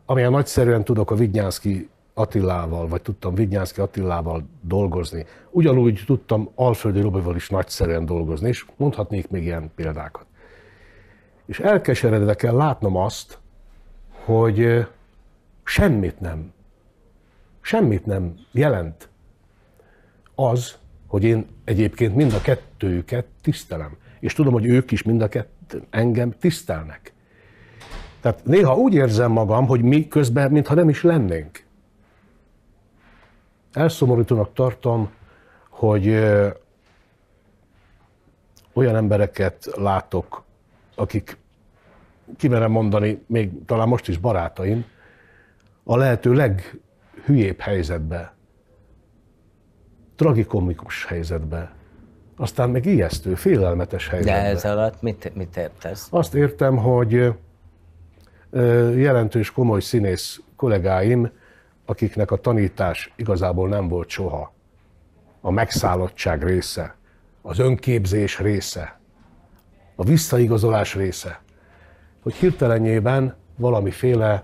amilyen nagyszerűen tudok a Vignyánszki Attilával, vagy tudtam Vignyánszki Attilával dolgozni. Ugyanúgy tudtam Alföldi Robival is nagyszerűen dolgozni, és mondhatnék még ilyen példákat. És elkeseredve kell látnom azt, hogy semmit nem, semmit nem jelent az, hogy én egyébként mind a kettőjüket tisztelem. És tudom, hogy ők is mind a kettő engem tisztelnek. Tehát néha úgy érzem magam, hogy mi közben, mintha nem is lennénk. Elszomorítónak tartom, hogy olyan embereket látok, akik kimerem mondani, még talán most is barátaim, a lehető leghülyébb helyzetbe tragikomikus helyzetbe. Aztán meg ijesztő, félelmetes helyzetbe. De ez alatt mit, mit értesz? Azt értem, hogy jelentős, komoly színész kollégáim, akiknek a tanítás igazából nem volt soha. A megszállottság része, az önképzés része, a visszaigazolás része, hogy hirtelenjében valamiféle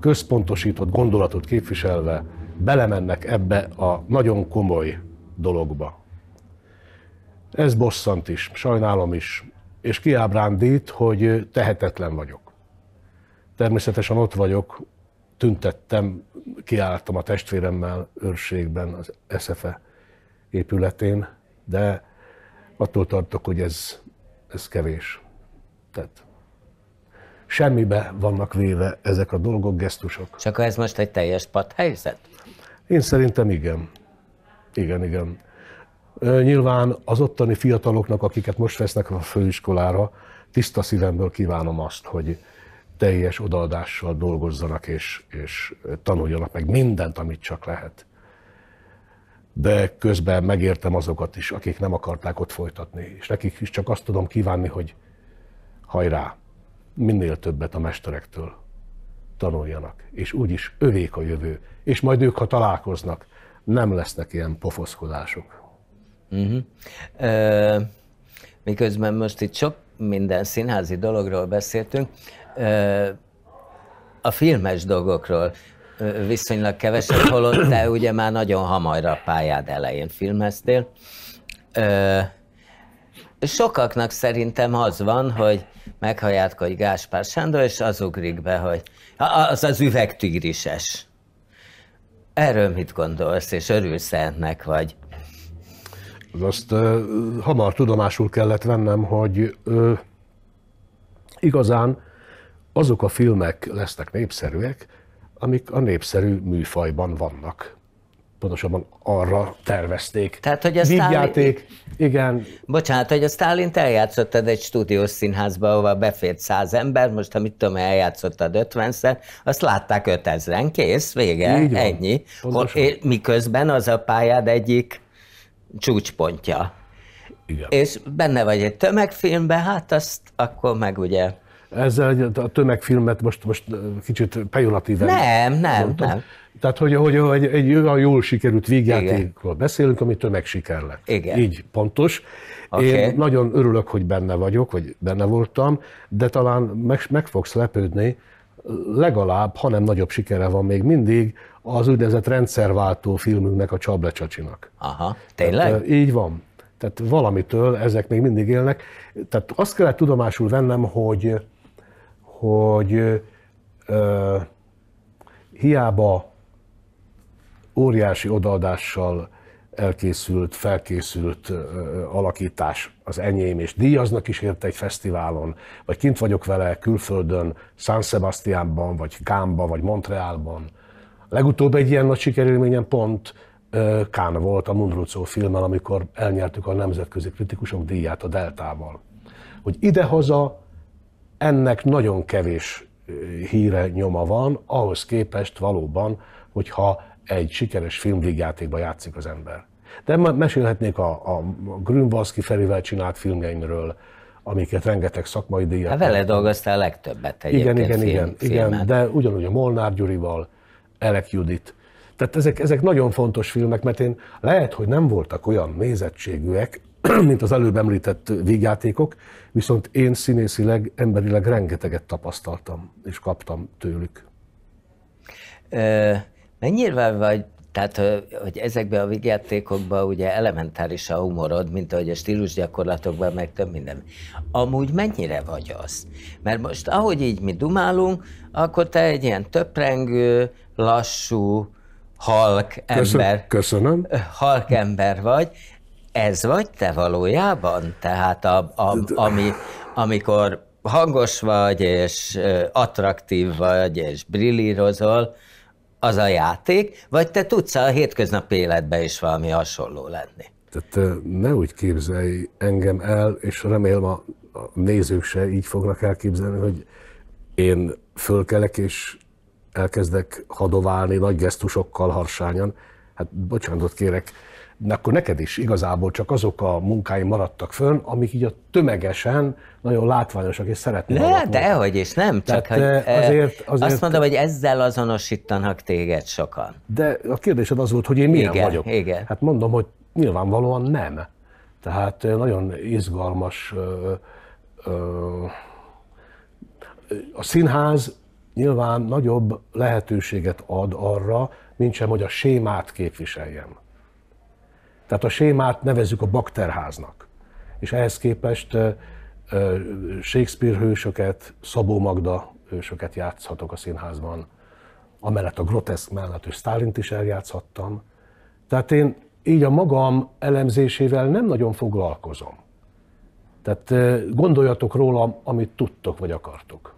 központosított gondolatot képviselve belemennek ebbe a nagyon komoly dologba. Ez bosszant is, sajnálom is, és kiábrándít, hogy tehetetlen vagyok. Természetesen ott vagyok, tüntettem, kiálltam a testvéremmel őrségben az SZFE épületén, de attól tartok, hogy ez, ez kevés. Tehát semmibe vannak véve ezek a dolgok, gesztusok. Csak ez most egy teljes padhelyzet? Én szerintem igen. Igen, igen. Nyilván az ottani fiataloknak, akiket most vesznek a főiskolára, tiszta szívemből kívánom azt, hogy teljes odaadással dolgozzanak és, és tanuljanak meg mindent, amit csak lehet. De közben megértem azokat is, akik nem akarták ott folytatni, és nekik is csak azt tudom kívánni, hogy hajrá, minél többet a mesterektől tanuljanak, és úgyis övék a jövő, és majd ők, ha találkoznak, nem lesznek ilyen pofoszkodások. Uh-huh. Ö, miközben most itt sok minden színházi dologról beszéltünk, ö, a filmes dolgokról viszonylag keveset, holott te ugye már nagyon hamarra a pályád elején filmeztél. Ö, sokaknak szerintem az van, hogy hogy Gáspár Sándor, és az ugrik be, hogy az az üvegtigrises. Erről mit gondolsz, és örülsz ennek, vagy? Azt uh, hamar tudomásul kellett vennem, hogy uh, igazán azok a filmek lesznek népszerűek, amik a népszerű műfajban vannak pontosabban arra tervezték. Tehát, hogy a Vígjáték, Stálin... igen. Bocsánat, hogy a Stálint eljátszottad egy stúdiós színházba, ahova befért száz ember, most ha tudom, eljátszottad 50 azt látták ötezren, kész, vége, Így van. ennyi. Pontosan. miközben az a pályád egyik csúcspontja. Igen. És benne vagy egy tömegfilmben, hát azt akkor meg ugye... Ezzel a tömegfilmet most, most kicsit pejoratíven Nem, nem, mondtam. nem. Tehát, hogy, hogy, hogy egy olyan jól sikerült végjátékról beszélünk, ami tömegsiker lett. Igen. Így pontos. Okay. Én nagyon örülök, hogy benne vagyok, vagy benne voltam, de talán meg, meg fogsz lepődni, legalább, hanem nagyobb sikere van még mindig az úgynevezett rendszerváltó filmünknek, a Csacsinak. Aha, tényleg? Tehát, így van. Tehát valamitől ezek még mindig élnek. Tehát azt kellett tudomásul vennem, hogy, hogy ö, hiába óriási odaadással elkészült, felkészült alakítás az enyém, és díjaznak is érte egy fesztiválon, vagy kint vagyok vele külföldön, San Sebastiánban, vagy Kámba, vagy Montrealban. Legutóbb egy ilyen nagy sikerélményen pont Kán volt a Mundrucó filmmel, amikor elnyertük a Nemzetközi Kritikusok díját a Deltával. Hogy idehaza ennek nagyon kevés híre, nyoma van, ahhoz képest valóban, hogyha egy sikeres filmvégjátékba játszik az ember. De mesélhetnék a, a Grünwalski Ferivel csinált filmjeimről, amiket rengeteg szakmai díjat... Hát vele dolgoztál legtöbbet egyébként Igen, igen, film, igen, igen, de ugyanúgy a Molnár Gyurival, Elek Judit. Tehát ezek, ezek nagyon fontos filmek, mert én lehet, hogy nem voltak olyan nézettségűek, mint az előbb említett vígjátékok, viszont én színészileg, emberileg rengeteget tapasztaltam és kaptam tőlük. Ö- Mennyire vagy, tehát hogy ezekben a vigyátékokban ugye elementáris a humorod, mint ahogy a stílusgyakorlatokban, meg több minden. Amúgy mennyire vagy az? Mert most ahogy így mi dumálunk, akkor te egy ilyen töprengő, lassú, halk ember. Köszönöm. Halk ember vagy. Ez vagy te valójában? Tehát a, a, ami, amikor hangos vagy, és attraktív vagy, és brillírozol, az a játék, vagy te tudsz a hétköznapi életbe is valami hasonló lenni? Tehát ne úgy képzelj engem el, és remélem a, a nézők se így fognak elképzelni, hogy én fölkelek és elkezdek hadoválni nagy gesztusokkal harsányan. Hát bocsánatot kérek, de akkor neked is igazából csak azok a munkái maradtak fönn, amik így a tömegesen nagyon látványosak, és szeretnél. Ne, dehogy is, nem, csak Tehát, hogy, eh, eh, azért, azért, azt mondom, hogy ezzel azonosítanak téged sokan. De a kérdésed az volt, hogy én milyen igen, vagyok. Igen. Hát mondom, hogy nyilvánvalóan nem. Tehát eh, nagyon izgalmas ö, ö, a színház nyilván nagyobb lehetőséget ad arra, mint sem, hogy a sémát képviseljem. Tehát a sémát nevezzük a bakterháznak. És ehhez képest Shakespeare hősöket, Szabó Magda hősöket játszhatok a színházban. Amellett a groteszk mellett, és Stálint is eljátszhattam. Tehát én így a magam elemzésével nem nagyon foglalkozom. Tehát gondoljatok rólam, amit tudtok vagy akartok.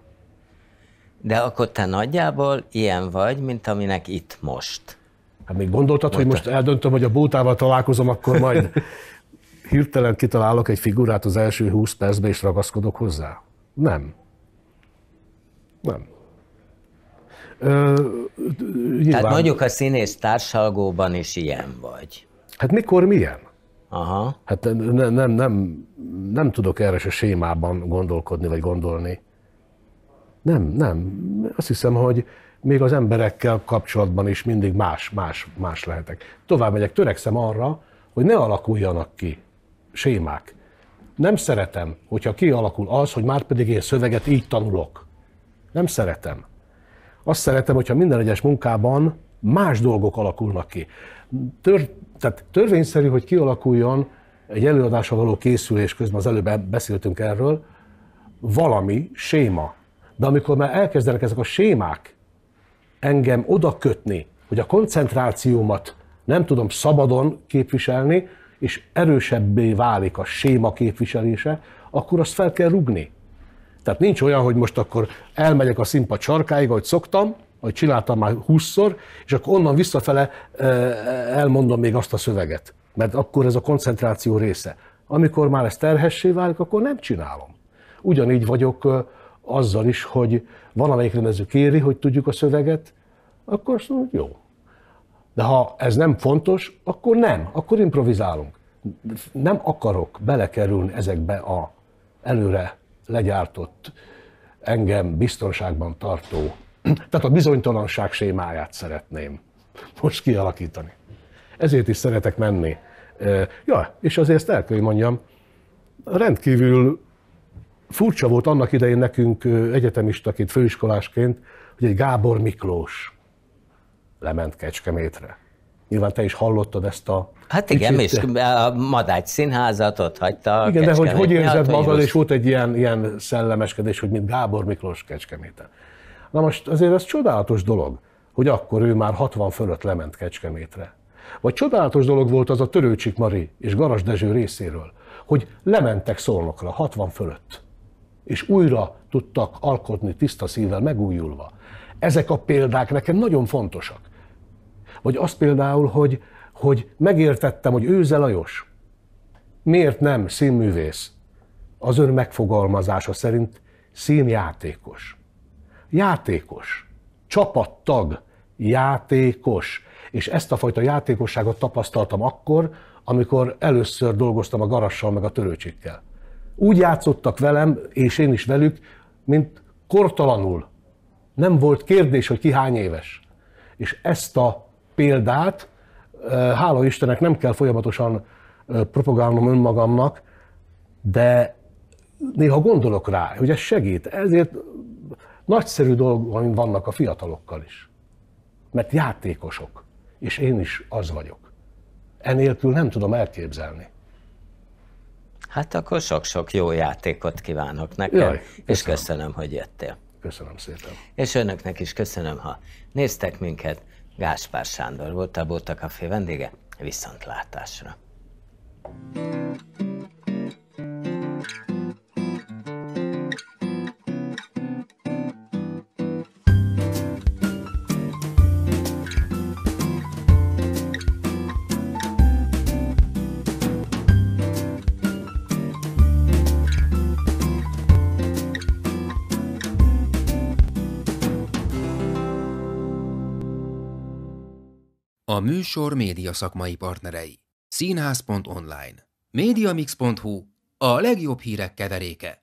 De akkor te nagyjából ilyen vagy, mint aminek itt most. Hát még gondoltad, Most hogy most eldöntöm, hogy a bótával találkozom, akkor majd hirtelen kitalálok egy figurát az első 20 percben, és ragaszkodok hozzá? Nem. Nem. Ö, nyilván... Tehát mondjuk a színész társalgóban is ilyen vagy. Hát mikor milyen? Aha. Hát ne, nem, nem, nem tudok erre se sémában gondolkodni, vagy gondolni. Nem, nem. Azt hiszem, hogy még az emberekkel kapcsolatban is mindig más, más, más lehetek. Tovább megyek, törekszem arra, hogy ne alakuljanak ki sémák. Nem szeretem, hogyha kialakul az, hogy már pedig én szöveget így tanulok. Nem szeretem. Azt szeretem, hogyha minden egyes munkában más dolgok alakulnak ki. Tör, tehát törvényszerű, hogy kialakuljon egy előadásra való készülés közben, az előbb beszéltünk erről, valami séma. De amikor már elkezdenek ezek a sémák engem oda kötni, hogy a koncentrációmat nem tudom szabadon képviselni, és erősebbé válik a séma képviselése, akkor azt fel kell rugni. Tehát nincs olyan, hogy most akkor elmegyek a színpad sarkáig, ahogy szoktam, ahogy csináltam már húszszor, és akkor onnan visszafele elmondom még azt a szöveget. Mert akkor ez a koncentráció része. Amikor már ez terhessé válik, akkor nem csinálom. Ugyanígy vagyok azzal is, hogy van, amelyik lemezük kéri, hogy tudjuk a szöveget, akkor azt mondjuk, jó. De ha ez nem fontos, akkor nem, akkor improvizálunk. Nem akarok belekerülni ezekbe a előre legyártott, engem biztonságban tartó, tehát a bizonytalanság sémáját szeretném most kialakítani. Ezért is szeretek menni. Ja, és azért ezt el kell, hogy mondjam, rendkívül furcsa volt annak idején nekünk egyetemistaként, főiskolásként, hogy egy Gábor Miklós lement Kecskemétre. Nyilván te is hallottad ezt a... Hát igen, és a Madács színházat ott hagyta. Igen, de hogy hogy érzed magad, és volt egy ilyen, ilyen szellemeskedés, hogy mint Gábor Miklós Kecskeméten. Na most azért ez csodálatos dolog, hogy akkor ő már 60 fölött lement Kecskemétre. Vagy csodálatos dolog volt az a Törőcsik Mari és Garas Dezső részéről, hogy lementek szolnokra 60 fölött és újra tudtak alkotni tiszta szívvel, megújulva. Ezek a példák nekem nagyon fontosak. Vagy az például, hogy, hogy megértettem, hogy Őze Lajos miért nem színművész? Az ön megfogalmazása szerint színjátékos. Játékos. Csapattag. Játékos. És ezt a fajta játékosságot tapasztaltam akkor, amikor először dolgoztam a garassal meg a törőcsikkel úgy játszottak velem, és én is velük, mint kortalanul. Nem volt kérdés, hogy ki hány éves. És ezt a példát, hála Istennek nem kell folyamatosan propagálnom önmagamnak, de néha gondolok rá, hogy ez segít. Ezért nagyszerű dolgok vannak a fiatalokkal is. Mert játékosok, és én is az vagyok. Enélkül nem tudom elképzelni. Hát akkor sok-sok jó játékot kívánok neked, Jaj, köszönöm. és köszönöm, hogy jöttél. Köszönöm szépen. És önöknek is köszönöm, ha néztek minket. Gáspár Sándor volt a Bóta Café vendége. Viszontlátásra. thank you A műsor média szakmai partnerei. Színház.online, mediamix.hu, a legjobb hírek keveréke.